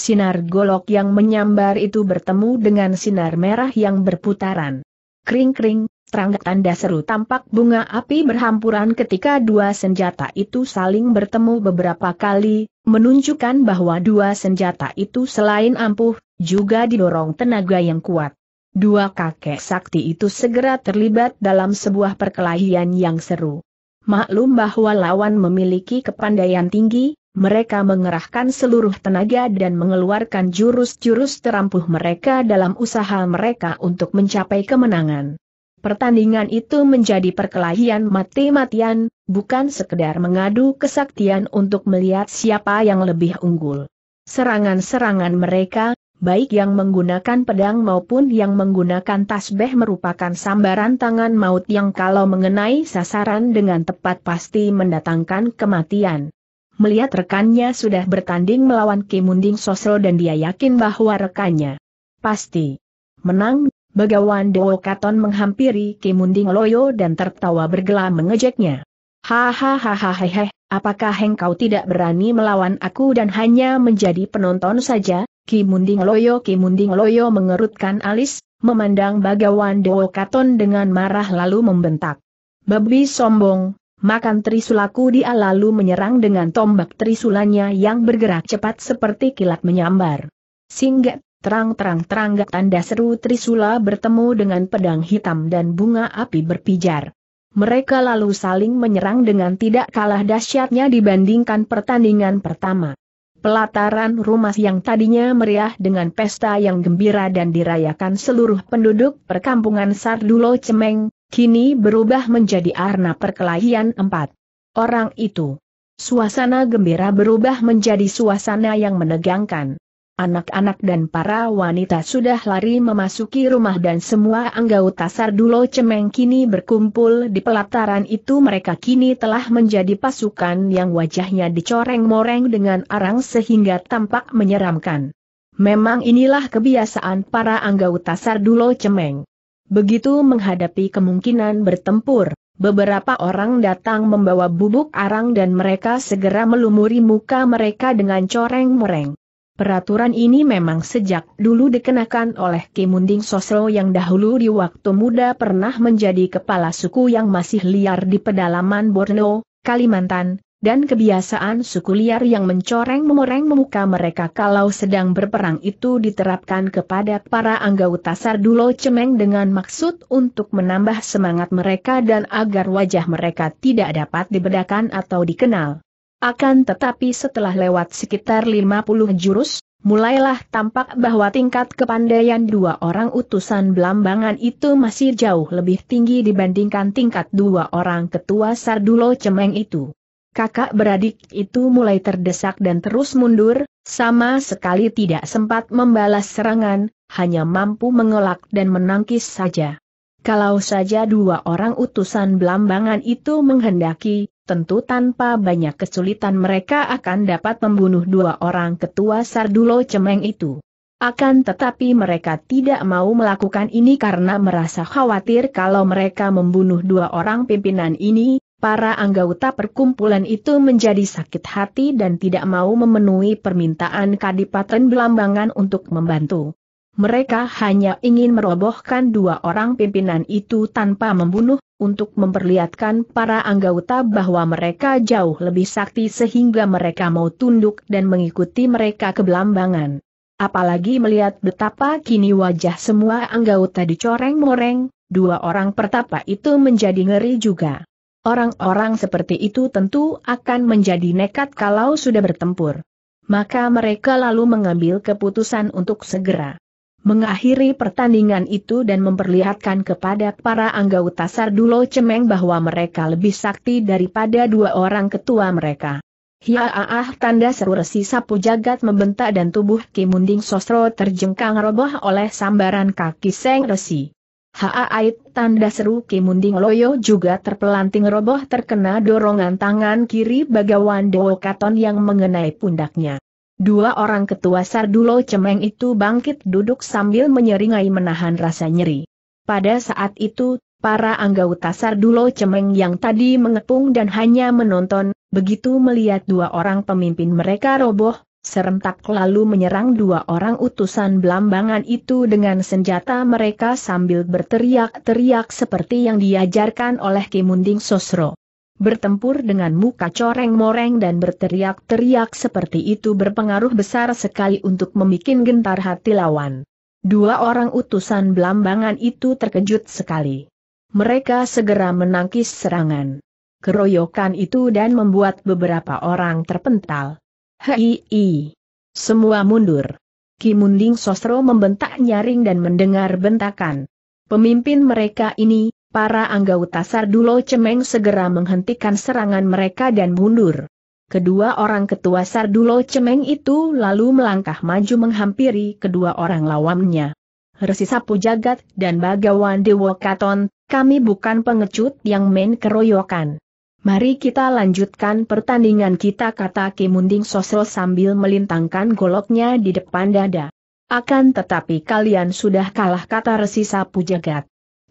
S1: Sinar golok yang menyambar itu bertemu dengan sinar merah yang berputaran. Kring-kring, terangkat tanda seru tampak bunga api berhampuran ketika dua senjata itu saling bertemu beberapa kali, menunjukkan bahwa dua senjata itu selain ampuh, juga didorong tenaga yang kuat. Dua kakek sakti itu segera terlibat dalam sebuah perkelahian yang seru. Maklum bahwa lawan memiliki kepandaian tinggi, mereka mengerahkan seluruh tenaga dan mengeluarkan jurus-jurus terampuh mereka dalam usaha mereka untuk mencapai kemenangan. Pertandingan itu menjadi perkelahian mati-matian, bukan sekedar mengadu kesaktian untuk melihat siapa yang lebih unggul. Serangan-serangan mereka, baik yang menggunakan pedang maupun yang menggunakan tasbeh merupakan sambaran tangan maut yang kalau mengenai sasaran dengan tepat pasti mendatangkan kematian. Melihat rekannya sudah bertanding melawan Kimunding Sosro dan dia yakin bahwa rekannya pasti menang, Begawan Dewo Katon menghampiri Kimunding Loyo dan tertawa bergelam mengejeknya. Hahaha, apakah engkau tidak berani melawan aku dan hanya menjadi penonton saja? Ki Munding Loyo Ki Munding Loyo mengerutkan alis, memandang Bagawan Dewo Katon dengan marah lalu membentak. Babi sombong, makan trisulaku dia lalu menyerang dengan tombak trisulanya yang bergerak cepat seperti kilat menyambar. Singgat, terang-terang-terang tanda seru trisula bertemu dengan pedang hitam dan bunga api berpijar. Mereka lalu saling menyerang dengan tidak kalah dahsyatnya dibandingkan pertandingan pertama. Pelataran rumah yang tadinya meriah dengan pesta yang gembira dan dirayakan seluruh penduduk perkampungan Sardulo Cemeng, kini berubah menjadi arna perkelahian empat orang itu. Suasana gembira berubah menjadi suasana yang menegangkan. Anak-anak dan para wanita sudah lari memasuki rumah dan semua anggota Sardulo Cemeng kini berkumpul di pelataran itu mereka kini telah menjadi pasukan yang wajahnya dicoreng-moreng dengan arang sehingga tampak menyeramkan. Memang inilah kebiasaan para anggota Sardulo Cemeng. Begitu menghadapi kemungkinan bertempur, beberapa orang datang membawa bubuk arang dan mereka segera melumuri muka mereka dengan coreng-moreng. Peraturan ini memang sejak dulu dikenakan oleh Kimunding Sosro yang dahulu di waktu muda pernah menjadi kepala suku yang masih liar di pedalaman Borneo, Kalimantan, dan kebiasaan suku liar yang mencoreng-memoreng memuka mereka kalau sedang berperang itu diterapkan kepada para anggota Sardulo Cemeng dengan maksud untuk menambah semangat mereka dan agar wajah mereka tidak dapat dibedakan atau dikenal. Akan tetapi setelah lewat sekitar 50 jurus, mulailah tampak bahwa tingkat kepandaian dua orang utusan Belambangan itu masih jauh lebih tinggi dibandingkan tingkat dua orang ketua Sardulo Cemeng itu. Kakak beradik itu mulai terdesak dan terus mundur, sama sekali tidak sempat membalas serangan, hanya mampu mengelak dan menangkis saja. Kalau saja dua orang utusan belambangan itu menghendaki, tentu tanpa banyak kesulitan mereka akan dapat membunuh dua orang ketua Sardulo Cemeng itu. Akan tetapi mereka tidak mau melakukan ini karena merasa khawatir kalau mereka membunuh dua orang pimpinan ini, para anggota perkumpulan itu menjadi sakit hati dan tidak mau memenuhi permintaan Kadipaten Belambangan untuk membantu. Mereka hanya ingin merobohkan dua orang pimpinan itu tanpa membunuh, untuk memperlihatkan para anggota bahwa mereka jauh lebih sakti sehingga mereka mau tunduk dan mengikuti mereka ke belambangan. Apalagi melihat betapa kini wajah semua anggota dicoreng-moreng, dua orang pertapa itu menjadi ngeri juga. Orang-orang seperti itu tentu akan menjadi nekat kalau sudah bertempur. Maka mereka lalu mengambil keputusan untuk segera mengakhiri pertandingan itu dan memperlihatkan kepada para anggota Sardulo Cemeng bahwa mereka lebih sakti daripada dua orang ketua mereka. Hiaah tanda seru resi sapu jagat membentak dan tubuh Kimunding Sosro terjengkang roboh oleh sambaran kaki Seng Resi. Haait tanda seru Kimunding Loyo juga terpelanting roboh terkena dorongan tangan kiri bagawan Dewo Katon yang mengenai pundaknya. Dua orang ketua Sardulo Cemeng itu bangkit duduk sambil menyeringai menahan rasa nyeri. Pada saat itu, para anggota Sardulo Cemeng yang tadi mengepung dan hanya menonton, begitu melihat dua orang pemimpin mereka roboh, serentak lalu menyerang dua orang utusan belambangan itu dengan senjata mereka sambil berteriak-teriak seperti yang diajarkan oleh Kimunding Sosro bertempur dengan muka coreng-moreng dan berteriak-teriak seperti itu berpengaruh besar sekali untuk membuat gentar hati lawan. Dua orang utusan belambangan itu terkejut sekali. Mereka segera menangkis serangan. Keroyokan itu dan membuat beberapa orang terpental. Hei, semua mundur. Kimunding Sosro membentak nyaring dan mendengar bentakan. Pemimpin mereka ini, para anggota Sardulo Cemeng segera menghentikan serangan mereka dan mundur. Kedua orang ketua Sardulo Cemeng itu lalu melangkah maju menghampiri kedua orang lawannya. Resi Sapu Jagat dan Bagawan Dewa Katon, kami bukan pengecut yang main keroyokan. Mari kita lanjutkan pertandingan kita kata Kimunding Sosro sambil melintangkan goloknya di depan dada. Akan tetapi kalian sudah kalah kata resi sapu jagat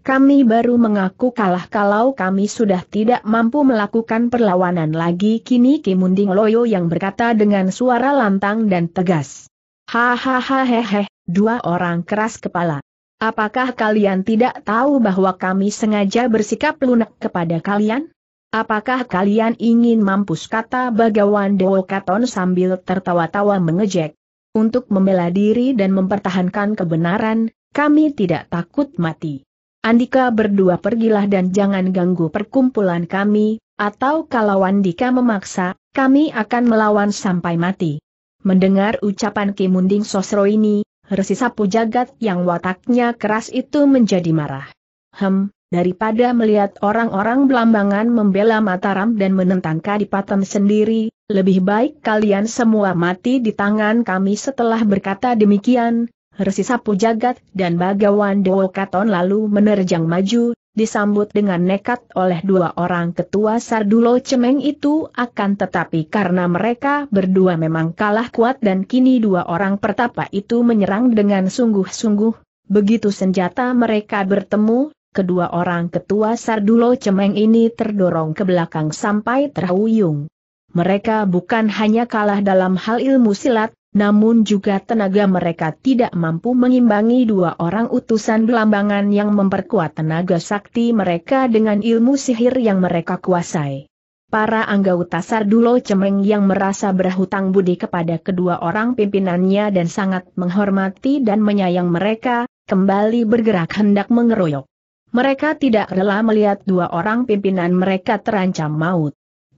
S1: kami baru mengaku kalah kalau kami sudah tidak mampu melakukan perlawanan lagi kini Kimunding Loyo yang berkata dengan suara lantang dan tegas. Hahaha hehe, dua orang keras kepala. Apakah kalian tidak tahu bahwa kami sengaja bersikap lunak kepada kalian? Apakah kalian ingin mampus kata Bagawan Dewo Katon sambil tertawa-tawa mengejek? Untuk membela diri dan mempertahankan kebenaran, kami tidak takut mati. Andika berdua pergilah dan jangan ganggu perkumpulan kami, atau kalau Andika memaksa, kami akan melawan sampai mati. Mendengar ucapan Ki Sosro ini, Sapu jagat yang wataknya keras itu menjadi marah. Hem, daripada melihat orang-orang belambangan membela Mataram dan menentang kadipaten sendiri, lebih baik kalian semua mati di tangan kami setelah berkata demikian, Resi Sapu Jagat dan Bagawan Dewo Katon lalu menerjang maju, disambut dengan nekat oleh dua orang ketua Sardulo Cemeng itu akan tetapi karena mereka berdua memang kalah kuat dan kini dua orang pertapa itu menyerang dengan sungguh-sungguh, begitu senjata mereka bertemu, kedua orang ketua Sardulo Cemeng ini terdorong ke belakang sampai terhuyung. Mereka bukan hanya kalah dalam hal ilmu silat, namun juga tenaga mereka tidak mampu mengimbangi dua orang utusan belambangan yang memperkuat tenaga sakti mereka dengan ilmu sihir yang mereka kuasai. Para anggota Sardulo Cemeng yang merasa berhutang budi kepada kedua orang pimpinannya dan sangat menghormati dan menyayang mereka, kembali bergerak hendak mengeroyok. Mereka tidak rela melihat dua orang pimpinan mereka terancam maut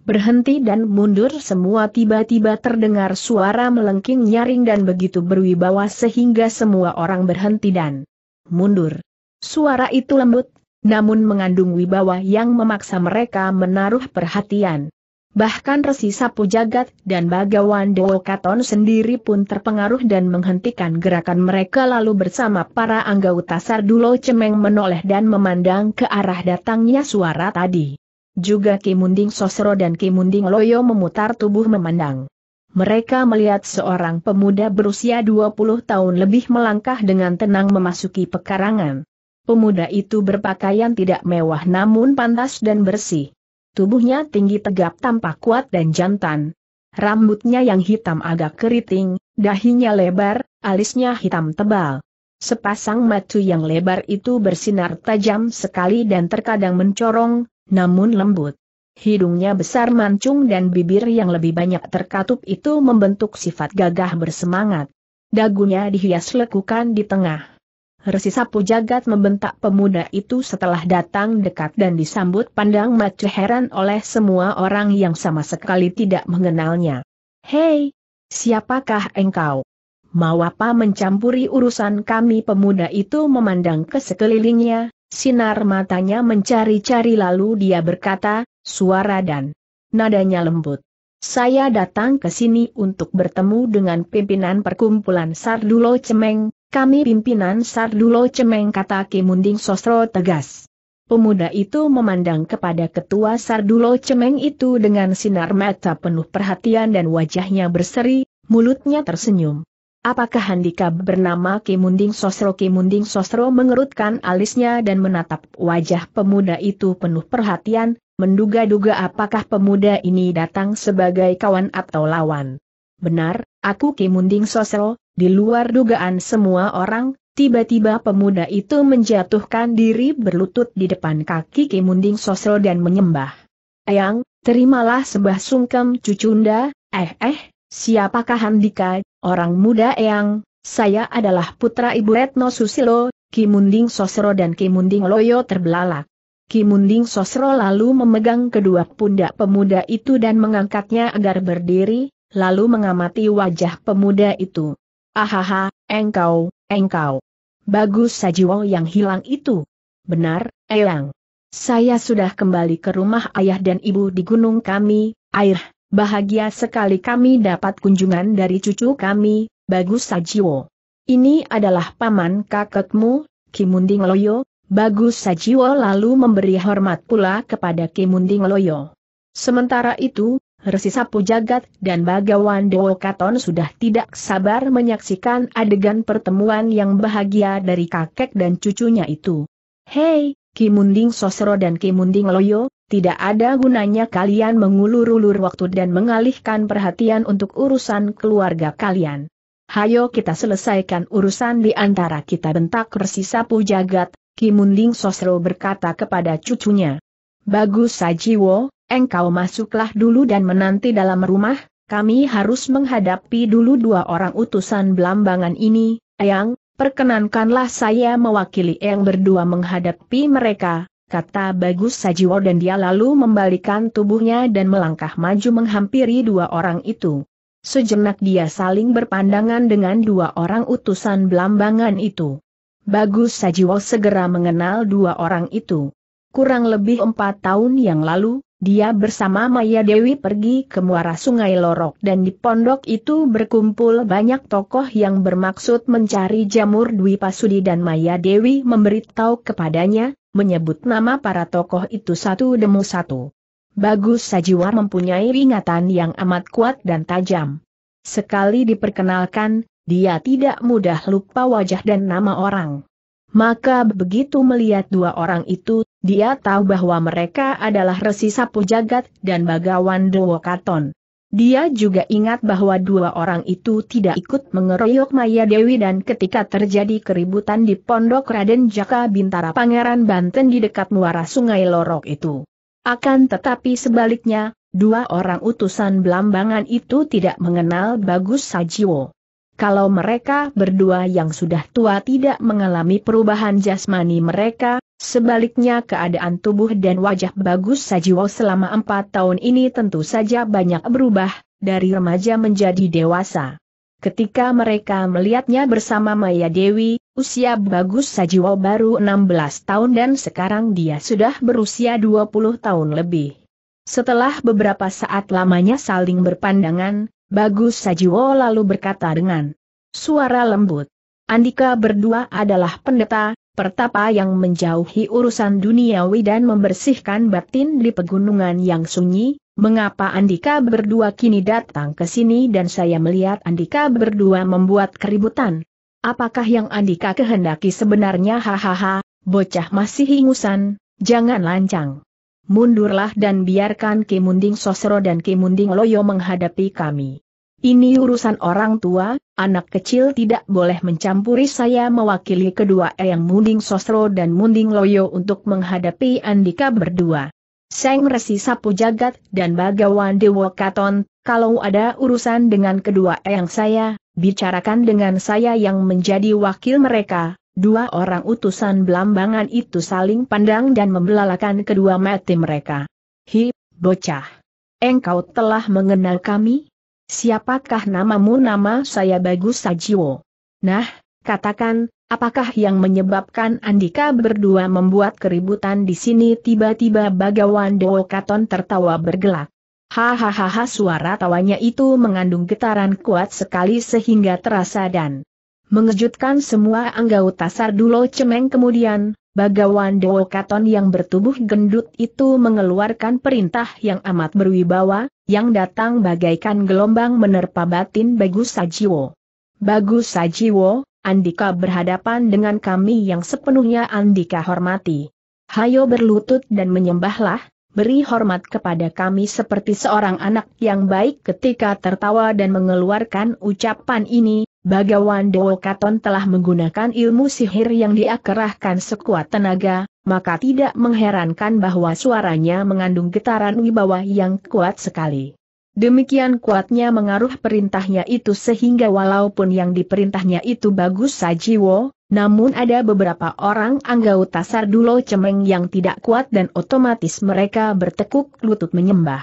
S1: berhenti dan mundur semua tiba-tiba terdengar suara melengking nyaring dan begitu berwibawa sehingga semua orang berhenti dan mundur. Suara itu lembut, namun mengandung wibawa yang memaksa mereka menaruh perhatian. Bahkan resi sapu jagat dan bagawan dewokaton sendiri pun terpengaruh dan menghentikan gerakan mereka lalu bersama para anggota Sardulo Cemeng menoleh dan memandang ke arah datangnya suara tadi. Juga Kimunding Sosro dan Kimunding Loyo memutar tubuh memandang. Mereka melihat seorang pemuda berusia 20 tahun lebih melangkah dengan tenang memasuki pekarangan. Pemuda itu berpakaian tidak mewah namun pantas dan bersih. Tubuhnya tinggi tegap tampak kuat dan jantan. Rambutnya yang hitam agak keriting, dahinya lebar, alisnya hitam tebal. Sepasang mata yang lebar itu bersinar tajam sekali dan terkadang mencorong, namun lembut. Hidungnya besar mancung dan bibir yang lebih banyak terkatup itu membentuk sifat gagah bersemangat. Dagunya dihias lekukan di tengah. Resi sapu jagat membentak pemuda itu setelah datang dekat dan disambut pandang macu heran oleh semua orang yang sama sekali tidak mengenalnya. Hei, siapakah engkau? Mau apa mencampuri urusan kami pemuda itu memandang ke sekelilingnya, Sinar matanya mencari-cari lalu dia berkata, suara dan nadanya lembut. Saya datang ke sini untuk bertemu dengan pimpinan perkumpulan Sardulo Cemeng, kami pimpinan Sardulo Cemeng kata Kimunding Sosro tegas. Pemuda itu memandang kepada ketua Sardulo Cemeng itu dengan sinar mata penuh perhatian dan wajahnya berseri, mulutnya tersenyum. Apakah Handika bernama Kimunding Sosro? Kimunding Sosro mengerutkan alisnya dan menatap wajah pemuda itu penuh perhatian, menduga-duga apakah pemuda ini datang sebagai kawan atau lawan. Benar, aku Kimunding Sosro, di luar dugaan semua orang, tiba-tiba pemuda itu menjatuhkan diri berlutut di depan kaki Kimunding Sosro dan menyembah. Ayang, terimalah sebah sungkem cucunda, eh eh, Siapakah Handika, orang muda Eyang, saya adalah putra Ibu Retno Susilo, Kimunding Sosro dan Kimunding Loyo terbelalak. Kimunding Sosro lalu memegang kedua pundak pemuda itu dan mengangkatnya agar berdiri, lalu mengamati wajah pemuda itu. Ahaha, engkau, engkau. Bagus Sajiwo yang hilang itu. Benar, Eyang. Saya sudah kembali ke rumah ayah dan ibu di gunung kami, air. Bahagia sekali kami dapat kunjungan dari cucu kami, Bagus Sajiwo. Ini adalah paman kakekmu, Kimunding Loyo, Bagus Sajiwo lalu memberi hormat pula kepada Kimunding Loyo. Sementara itu, Resi Sapu Jagat dan Bagawan Dewo Katon sudah tidak sabar menyaksikan adegan pertemuan yang bahagia dari kakek dan cucunya itu. Hei, Kimunding Sosro dan Kimunding Loyo, tidak ada gunanya kalian mengulur-ulur waktu dan mengalihkan perhatian untuk urusan keluarga kalian. Hayo kita selesaikan urusan di antara kita bentak persisapu jagat, Kimunling Sosro berkata kepada cucunya. Bagus Sajiwo, engkau masuklah dulu dan menanti dalam rumah, kami harus menghadapi dulu dua orang utusan belambangan ini, Eyang, perkenankanlah saya mewakili Eyang berdua menghadapi mereka, kata Bagus Sajiwo dan dia lalu membalikan tubuhnya dan melangkah maju menghampiri dua orang itu. Sejenak dia saling berpandangan dengan dua orang utusan belambangan itu. Bagus Sajiwo segera mengenal dua orang itu. Kurang lebih empat tahun yang lalu, dia bersama Maya Dewi pergi ke muara sungai Lorok dan di pondok itu berkumpul banyak tokoh yang bermaksud mencari jamur Dwi Pasudi dan Maya Dewi memberitahu kepadanya, menyebut nama para tokoh itu satu demi satu. Bagus Sajiwar mempunyai ingatan yang amat kuat dan tajam. Sekali diperkenalkan, dia tidak mudah lupa wajah dan nama orang. Maka begitu melihat dua orang itu, dia tahu bahwa mereka adalah Resi Sapu Jagat dan Bagawan Dewokaton. Dia juga ingat bahwa dua orang itu tidak ikut mengeroyok Maya Dewi dan ketika terjadi keributan di Pondok Raden Jaka Bintara Pangeran Banten di dekat muara sungai Lorok itu. Akan tetapi sebaliknya, dua orang utusan Belambangan itu tidak mengenal Bagus Sajiwo. Kalau mereka berdua yang sudah tua tidak mengalami perubahan jasmani mereka, Sebaliknya keadaan tubuh dan wajah bagus Sajiwo selama empat tahun ini tentu saja banyak berubah, dari remaja menjadi dewasa. Ketika mereka melihatnya bersama Maya Dewi, usia bagus Sajiwo baru 16 tahun dan sekarang dia sudah berusia 20 tahun lebih. Setelah beberapa saat lamanya saling berpandangan, Bagus Sajiwo lalu berkata dengan suara lembut. Andika berdua adalah pendeta, pertapa yang menjauhi urusan duniawi dan membersihkan batin di pegunungan yang sunyi, mengapa Andika berdua kini datang ke sini dan saya melihat Andika berdua membuat keributan? Apakah yang Andika kehendaki sebenarnya hahaha, bocah masih ingusan, jangan lancang. Mundurlah dan biarkan Kimunding Sosro dan Kimunding Loyo menghadapi kami. Ini urusan orang tua, anak kecil tidak boleh mencampuri saya mewakili kedua Eyang Munding Sosro dan Munding Loyo untuk menghadapi Andika berdua. Seng Resi Sapu Jagat dan Bagawan Dewa Katon, kalau ada urusan dengan kedua Eyang saya, bicarakan dengan saya yang menjadi wakil mereka. Dua orang utusan belambangan itu saling pandang dan membelalakan kedua mati mereka. Hi, bocah. Engkau telah mengenal kami? Siapakah namamu nama saya Bagus Sajiwo? Nah, katakan, apakah yang menyebabkan Andika berdua membuat keributan di sini tiba-tiba bagawan Dewokaton Katon tertawa bergelak. Hahaha suara tawanya itu mengandung getaran kuat sekali sehingga terasa dan mengejutkan semua anggota Sardulo Cemeng kemudian, Bagawan Dewo Katon yang bertubuh gendut itu mengeluarkan perintah yang amat berwibawa, yang datang bagaikan gelombang menerpa batin Bagus Sajiwo. Bagus Sajiwo, Andika berhadapan dengan kami yang sepenuhnya Andika hormati. Hayo berlutut dan menyembahlah, beri hormat kepada kami seperti seorang anak yang baik ketika tertawa dan mengeluarkan ucapan ini, Bagawan Dewo Katon telah menggunakan ilmu sihir yang diakerahkan sekuat tenaga, maka tidak mengherankan bahwa suaranya mengandung getaran wibawa yang kuat sekali. Demikian kuatnya mengaruh perintahnya itu sehingga walaupun yang diperintahnya itu bagus sajiwo, namun ada beberapa orang anggota Sardulo Cemeng yang tidak kuat dan otomatis mereka bertekuk lutut menyembah.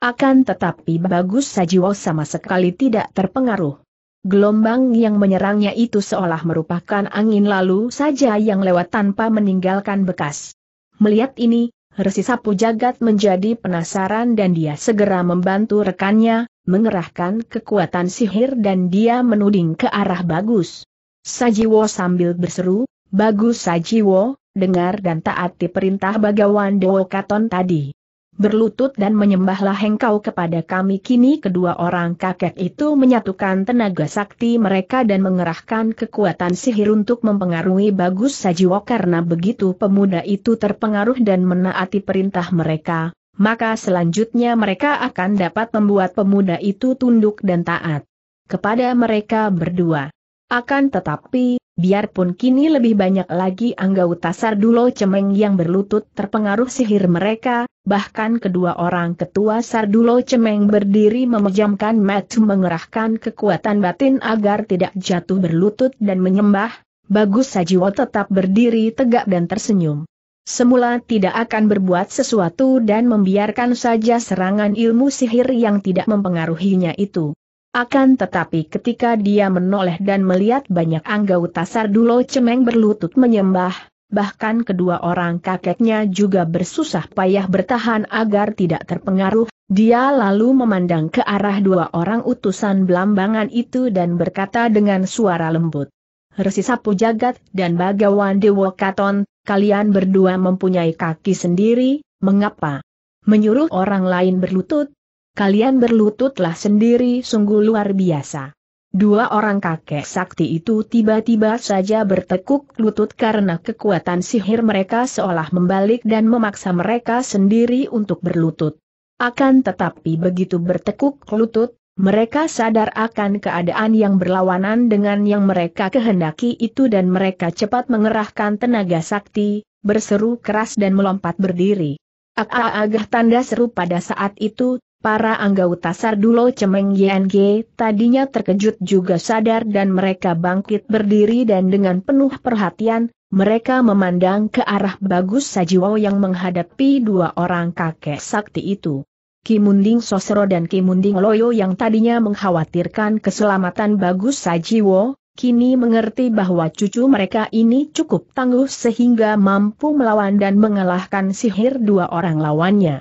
S1: Akan tetapi bagus sajiwo sama sekali tidak terpengaruh. Gelombang yang menyerangnya itu seolah merupakan angin lalu saja yang lewat tanpa meninggalkan bekas. Melihat ini, Resi Sapu Jagat menjadi penasaran dan dia segera membantu rekannya, mengerahkan kekuatan sihir dan dia menuding ke arah Bagus. Sajiwo sambil berseru, Bagus Sajiwo, dengar dan taati perintah Bagawan Dewo Katon tadi berlutut dan menyembahlah hengkau kepada kami. Kini kedua orang kakek itu menyatukan tenaga sakti mereka dan mengerahkan kekuatan sihir untuk mempengaruhi Bagus Sajiwo karena begitu pemuda itu terpengaruh dan menaati perintah mereka, maka selanjutnya mereka akan dapat membuat pemuda itu tunduk dan taat kepada mereka berdua. Akan tetapi, Biarpun kini lebih banyak lagi anggota Sardulo Cemeng yang berlutut terpengaruh sihir mereka, bahkan kedua orang ketua Sardulo Cemeng berdiri memejamkan mata mengerahkan kekuatan batin agar tidak jatuh berlutut dan menyembah, Bagus Sajiwo tetap berdiri tegak dan tersenyum. Semula tidak akan berbuat sesuatu dan membiarkan saja serangan ilmu sihir yang tidak mempengaruhinya itu. Akan tetapi ketika dia menoleh dan melihat banyak anggota Sardulo Cemeng berlutut menyembah, bahkan kedua orang kakeknya juga bersusah payah bertahan agar tidak terpengaruh, dia lalu memandang ke arah dua orang utusan belambangan itu dan berkata dengan suara lembut. Resi Sapu Jagat dan Bagawan Dewa Katon, kalian berdua mempunyai kaki sendiri, mengapa menyuruh orang lain berlutut? kalian berlututlah sendiri sungguh luar biasa. Dua orang kakek sakti itu tiba-tiba saja bertekuk lutut karena kekuatan sihir mereka seolah membalik dan memaksa mereka sendiri untuk berlutut. Akan tetapi begitu bertekuk lutut, mereka sadar akan keadaan yang berlawanan dengan yang mereka kehendaki itu dan mereka cepat mengerahkan tenaga sakti, berseru keras dan melompat berdiri. agah tanda seru pada saat itu Para anggota Sardulo Cemeng YNG tadinya terkejut juga sadar dan mereka bangkit berdiri dan dengan penuh perhatian, mereka memandang ke arah Bagus Sajiwo yang menghadapi dua orang kakek sakti itu. Kimunding Sosro dan Kimunding Loyo yang tadinya mengkhawatirkan keselamatan Bagus Sajiwo, kini mengerti bahwa cucu mereka ini cukup tangguh sehingga mampu melawan dan mengalahkan sihir dua orang lawannya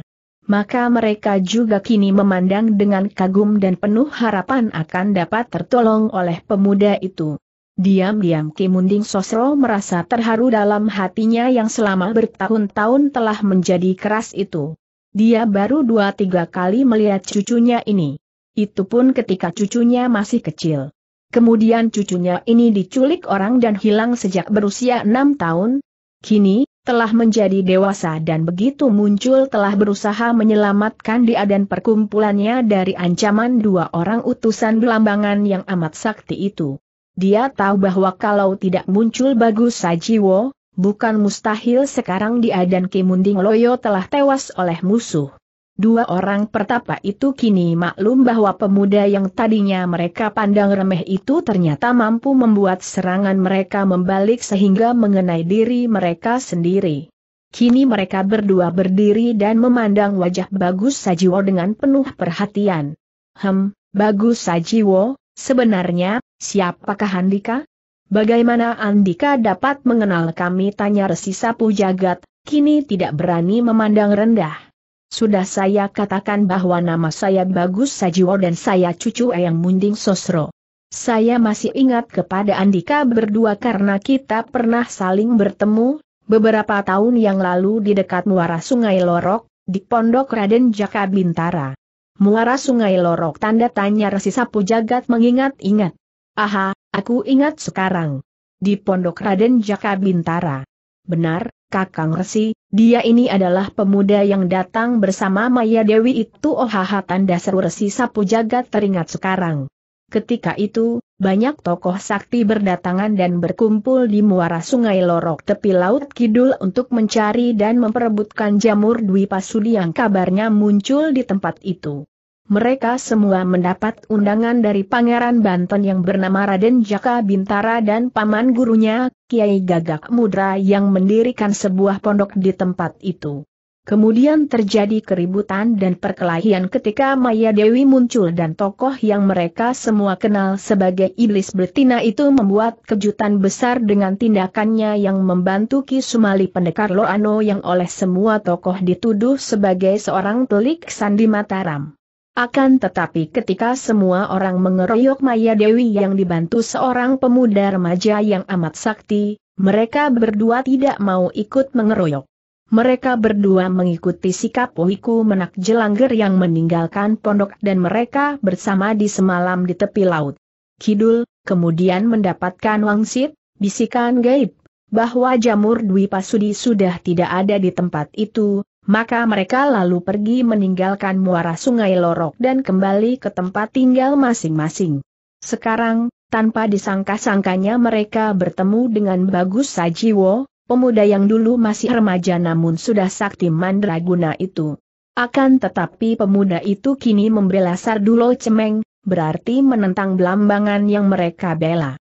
S1: maka mereka juga kini memandang dengan kagum dan penuh harapan akan dapat tertolong oleh pemuda itu. Diam-diam Kimunding Sosro merasa terharu dalam hatinya yang selama bertahun-tahun telah menjadi keras itu. Dia baru dua tiga kali melihat cucunya ini. Itu pun ketika cucunya masih kecil. Kemudian cucunya ini diculik orang dan hilang sejak berusia enam tahun. Kini, telah menjadi dewasa dan begitu muncul telah berusaha menyelamatkan dia dan perkumpulannya dari ancaman dua orang utusan belambangan yang amat sakti itu. Dia tahu bahwa kalau tidak muncul bagus Sajiwo, bukan mustahil sekarang dia dan Kimunding Loyo telah tewas oleh musuh. Dua orang pertapa itu kini maklum bahwa pemuda yang tadinya mereka pandang remeh itu ternyata mampu membuat serangan mereka membalik sehingga mengenai diri mereka sendiri. Kini mereka berdua berdiri dan memandang wajah Bagus Sajiwo dengan penuh perhatian. Hem, Bagus Sajiwo, sebenarnya, siapakah Andika? Bagaimana Andika dapat mengenal kami tanya Resi Sapu Jagat, kini tidak berani memandang rendah. Sudah saya katakan bahwa nama saya Bagus Sajiwo dan saya cucu Eyang Munding Sosro. Saya masih ingat kepada Andika berdua karena kita pernah saling bertemu, beberapa tahun yang lalu di dekat muara sungai Lorok, di Pondok Raden Jaka Bintara. Muara sungai Lorok tanda tanya resi sapu jagat mengingat-ingat. Aha, aku ingat sekarang. Di Pondok Raden Jaka Bintara. Benar, Kakang Resi, dia ini adalah pemuda yang datang bersama Maya Dewi itu oh tanda seru resi sapu jagat teringat sekarang. Ketika itu, banyak tokoh sakti berdatangan dan berkumpul di muara sungai Lorok tepi laut kidul untuk mencari dan memperebutkan jamur Dwi Pasudi yang kabarnya muncul di tempat itu mereka semua mendapat undangan dari Pangeran Banten yang bernama Raden Jaka Bintara dan paman gurunya, Kiai Gagak Mudra yang mendirikan sebuah pondok di tempat itu. Kemudian terjadi keributan dan perkelahian ketika Maya Dewi muncul dan tokoh yang mereka semua kenal sebagai Iblis Betina itu membuat kejutan besar dengan tindakannya yang membantu Ki Sumali Pendekar Loano yang oleh semua tokoh dituduh sebagai seorang telik sandi Mataram. Akan tetapi ketika semua orang mengeroyok Maya Dewi yang dibantu seorang pemuda remaja yang amat sakti, mereka berdua tidak mau ikut mengeroyok. Mereka berdua mengikuti sikap Wiku Menak Jelangger yang meninggalkan pondok dan mereka bersama di semalam di tepi laut. Kidul, kemudian mendapatkan wangsit, bisikan gaib, bahwa jamur Dwi Pasudi sudah tidak ada di tempat itu, maka mereka lalu pergi meninggalkan muara sungai Lorok dan kembali ke tempat tinggal masing-masing. Sekarang, tanpa disangka-sangkanya mereka bertemu dengan Bagus Sajiwo, pemuda yang dulu masih remaja namun sudah sakti mandraguna itu. Akan tetapi pemuda itu kini membela Sardulo Cemeng, berarti menentang belambangan yang mereka bela.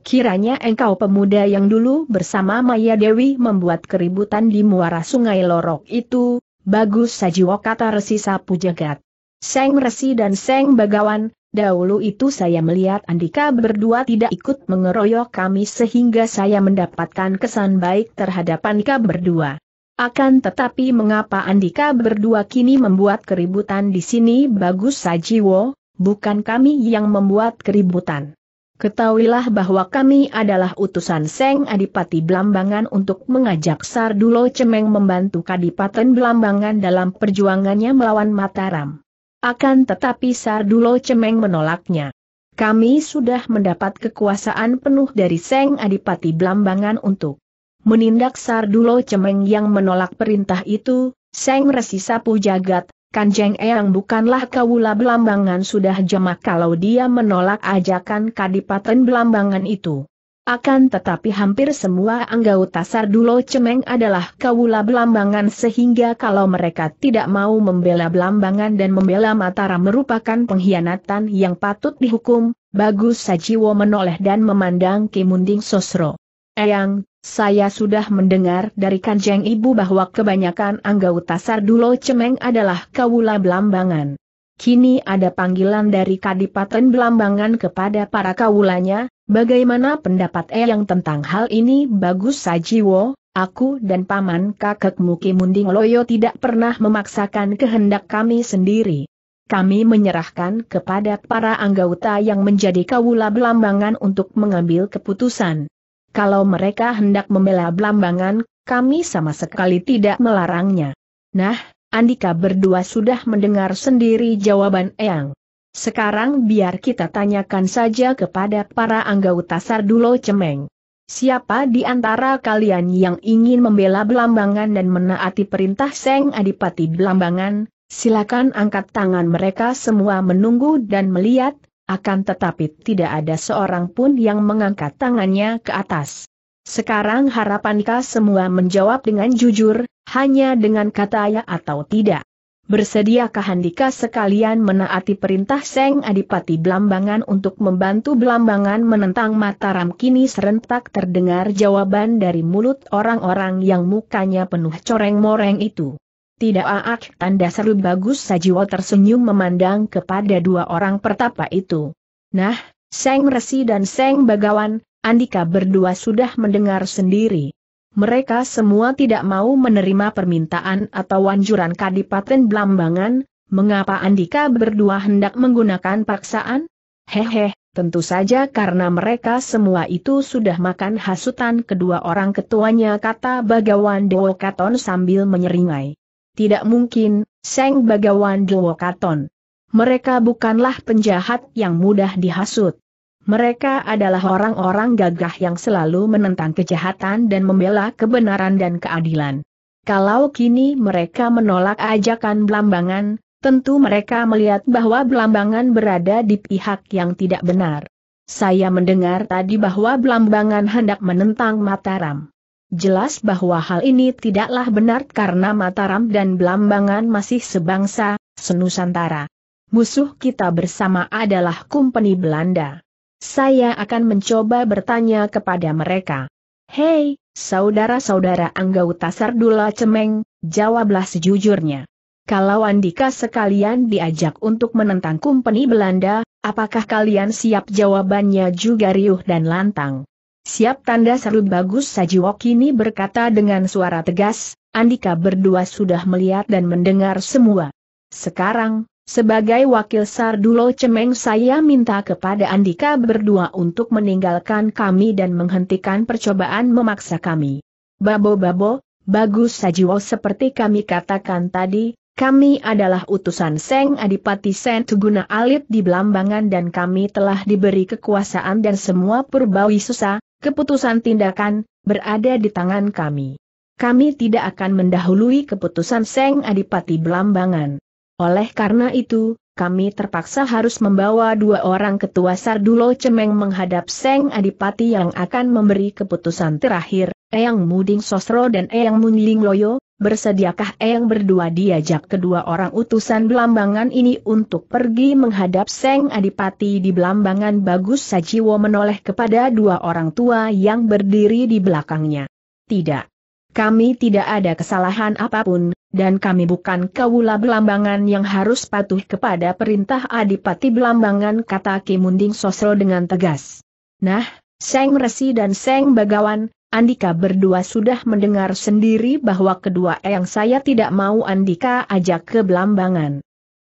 S1: Kiranya engkau pemuda yang dulu bersama Maya Dewi membuat keributan di muara sungai Lorok itu, bagus sajiwa kata resi sapu jagat. Seng resi dan seng bagawan, dahulu itu saya melihat Andika berdua tidak ikut mengeroyok kami sehingga saya mendapatkan kesan baik terhadap Andika berdua. Akan tetapi mengapa Andika berdua kini membuat keributan di sini bagus sajiwo, bukan kami yang membuat keributan. Ketahuilah bahwa kami adalah utusan Seng Adipati Blambangan untuk mengajak Sardulo Cemeng membantu Kadipaten Blambangan dalam perjuangannya melawan Mataram. Akan tetapi Sardulo Cemeng menolaknya. Kami sudah mendapat kekuasaan penuh dari Seng Adipati Blambangan untuk menindak Sardulo Cemeng yang menolak perintah itu, Seng Resi Sapu Jagat, Kanjeng Eyang bukanlah kawula belambangan sudah jamak kalau dia menolak ajakan kadipaten belambangan itu. Akan tetapi hampir semua anggota Sardulo Cemeng adalah kawula belambangan sehingga kalau mereka tidak mau membela belambangan dan membela Mataram merupakan pengkhianatan yang patut dihukum, bagus Sajiwo menoleh dan memandang Kimunding Sosro. Eyang, saya sudah mendengar dari kanjeng ibu bahwa kebanyakan anggota Sardulo Cemeng adalah kawula Belambangan. Kini ada panggilan dari Kadipaten Belambangan kepada para kawulanya, bagaimana pendapat Eyang tentang hal ini bagus Sajiwo, aku dan paman Muki Munding Loyo tidak pernah memaksakan kehendak kami sendiri. Kami menyerahkan kepada para anggota yang menjadi kawula Belambangan untuk mengambil keputusan. Kalau mereka hendak membela Blambangan, kami sama sekali tidak melarangnya. Nah, Andika berdua sudah mendengar sendiri jawaban Eyang. Sekarang biar kita tanyakan saja kepada para anggota Sardulo Cemeng. Siapa di antara kalian yang ingin membela Blambangan dan menaati perintah Seng Adipati Blambangan, silakan angkat tangan mereka semua menunggu dan melihat, akan tetapi tidak ada seorang pun yang mengangkat tangannya ke atas. Sekarang harapankah semua menjawab dengan jujur, hanya dengan kata ya atau tidak? Bersediakah Handika sekalian menaati perintah Seng Adipati Blambangan untuk membantu Blambangan menentang Mataram kini serentak terdengar jawaban dari mulut orang-orang yang mukanya penuh coreng-moreng itu. Tidak aak, ah, ah, tanda seru bagus Sajiwo tersenyum memandang kepada dua orang pertapa itu. Nah, Seng Resi dan Seng Bagawan, Andika berdua sudah mendengar sendiri. Mereka semua tidak mau menerima permintaan atau anjuran Kadipaten Blambangan, mengapa Andika berdua hendak menggunakan paksaan? Hehe, tentu saja karena mereka semua itu sudah makan hasutan kedua orang ketuanya kata Bagawan dewokaton sambil menyeringai. Tidak mungkin, Seng Bagawan Duokaton. Mereka bukanlah penjahat yang mudah dihasut. Mereka adalah orang-orang gagah yang selalu menentang kejahatan dan membela kebenaran dan keadilan. Kalau kini mereka menolak ajakan Belambangan, tentu mereka melihat bahwa Belambangan berada di pihak yang tidak benar. Saya mendengar tadi bahwa Belambangan hendak menentang Mataram. Jelas bahwa hal ini tidaklah benar karena Mataram dan Belambangan masih sebangsa, senusantara. Musuh kita bersama adalah kumpeni Belanda. Saya akan mencoba bertanya kepada mereka. Hei, saudara-saudara anggota Sardula Cemeng, jawablah sejujurnya. Kalau Andika sekalian diajak untuk menentang kumpeni Belanda, apakah kalian siap jawabannya juga riuh dan lantang? Siap tanda seru bagus Sajiwo kini berkata dengan suara tegas, Andika berdua sudah melihat dan mendengar semua. Sekarang, sebagai wakil Sardulo Cemeng saya minta kepada Andika berdua untuk meninggalkan kami dan menghentikan percobaan memaksa kami. Babo-babo, bagus Sajiwo seperti kami katakan tadi, kami adalah utusan Seng Adipati Sen Tuguna Alit di Belambangan dan kami telah diberi kekuasaan dan semua purbawi susah, Keputusan tindakan, berada di tangan kami. Kami tidak akan mendahului keputusan Seng Adipati Belambangan. Oleh karena itu, kami terpaksa harus membawa dua orang ketua Sardulo Cemeng menghadap Seng Adipati yang akan memberi keputusan terakhir, Eyang Muding Sosro dan Eyang Munding Loyo, bersediakah Eyang berdua diajak kedua orang utusan Belambangan ini untuk pergi menghadap Seng Adipati di Belambangan Bagus Sajiwo menoleh kepada dua orang tua yang berdiri di belakangnya. Tidak. Kami tidak ada kesalahan apapun, dan kami bukan kawula Belambangan yang harus patuh kepada perintah Adipati Belambangan kata Kimunding Sosro dengan tegas. Nah, Seng Resi dan Seng Bagawan, Andika berdua sudah mendengar sendiri bahwa kedua eyang saya tidak mau Andika ajak ke Belambangan.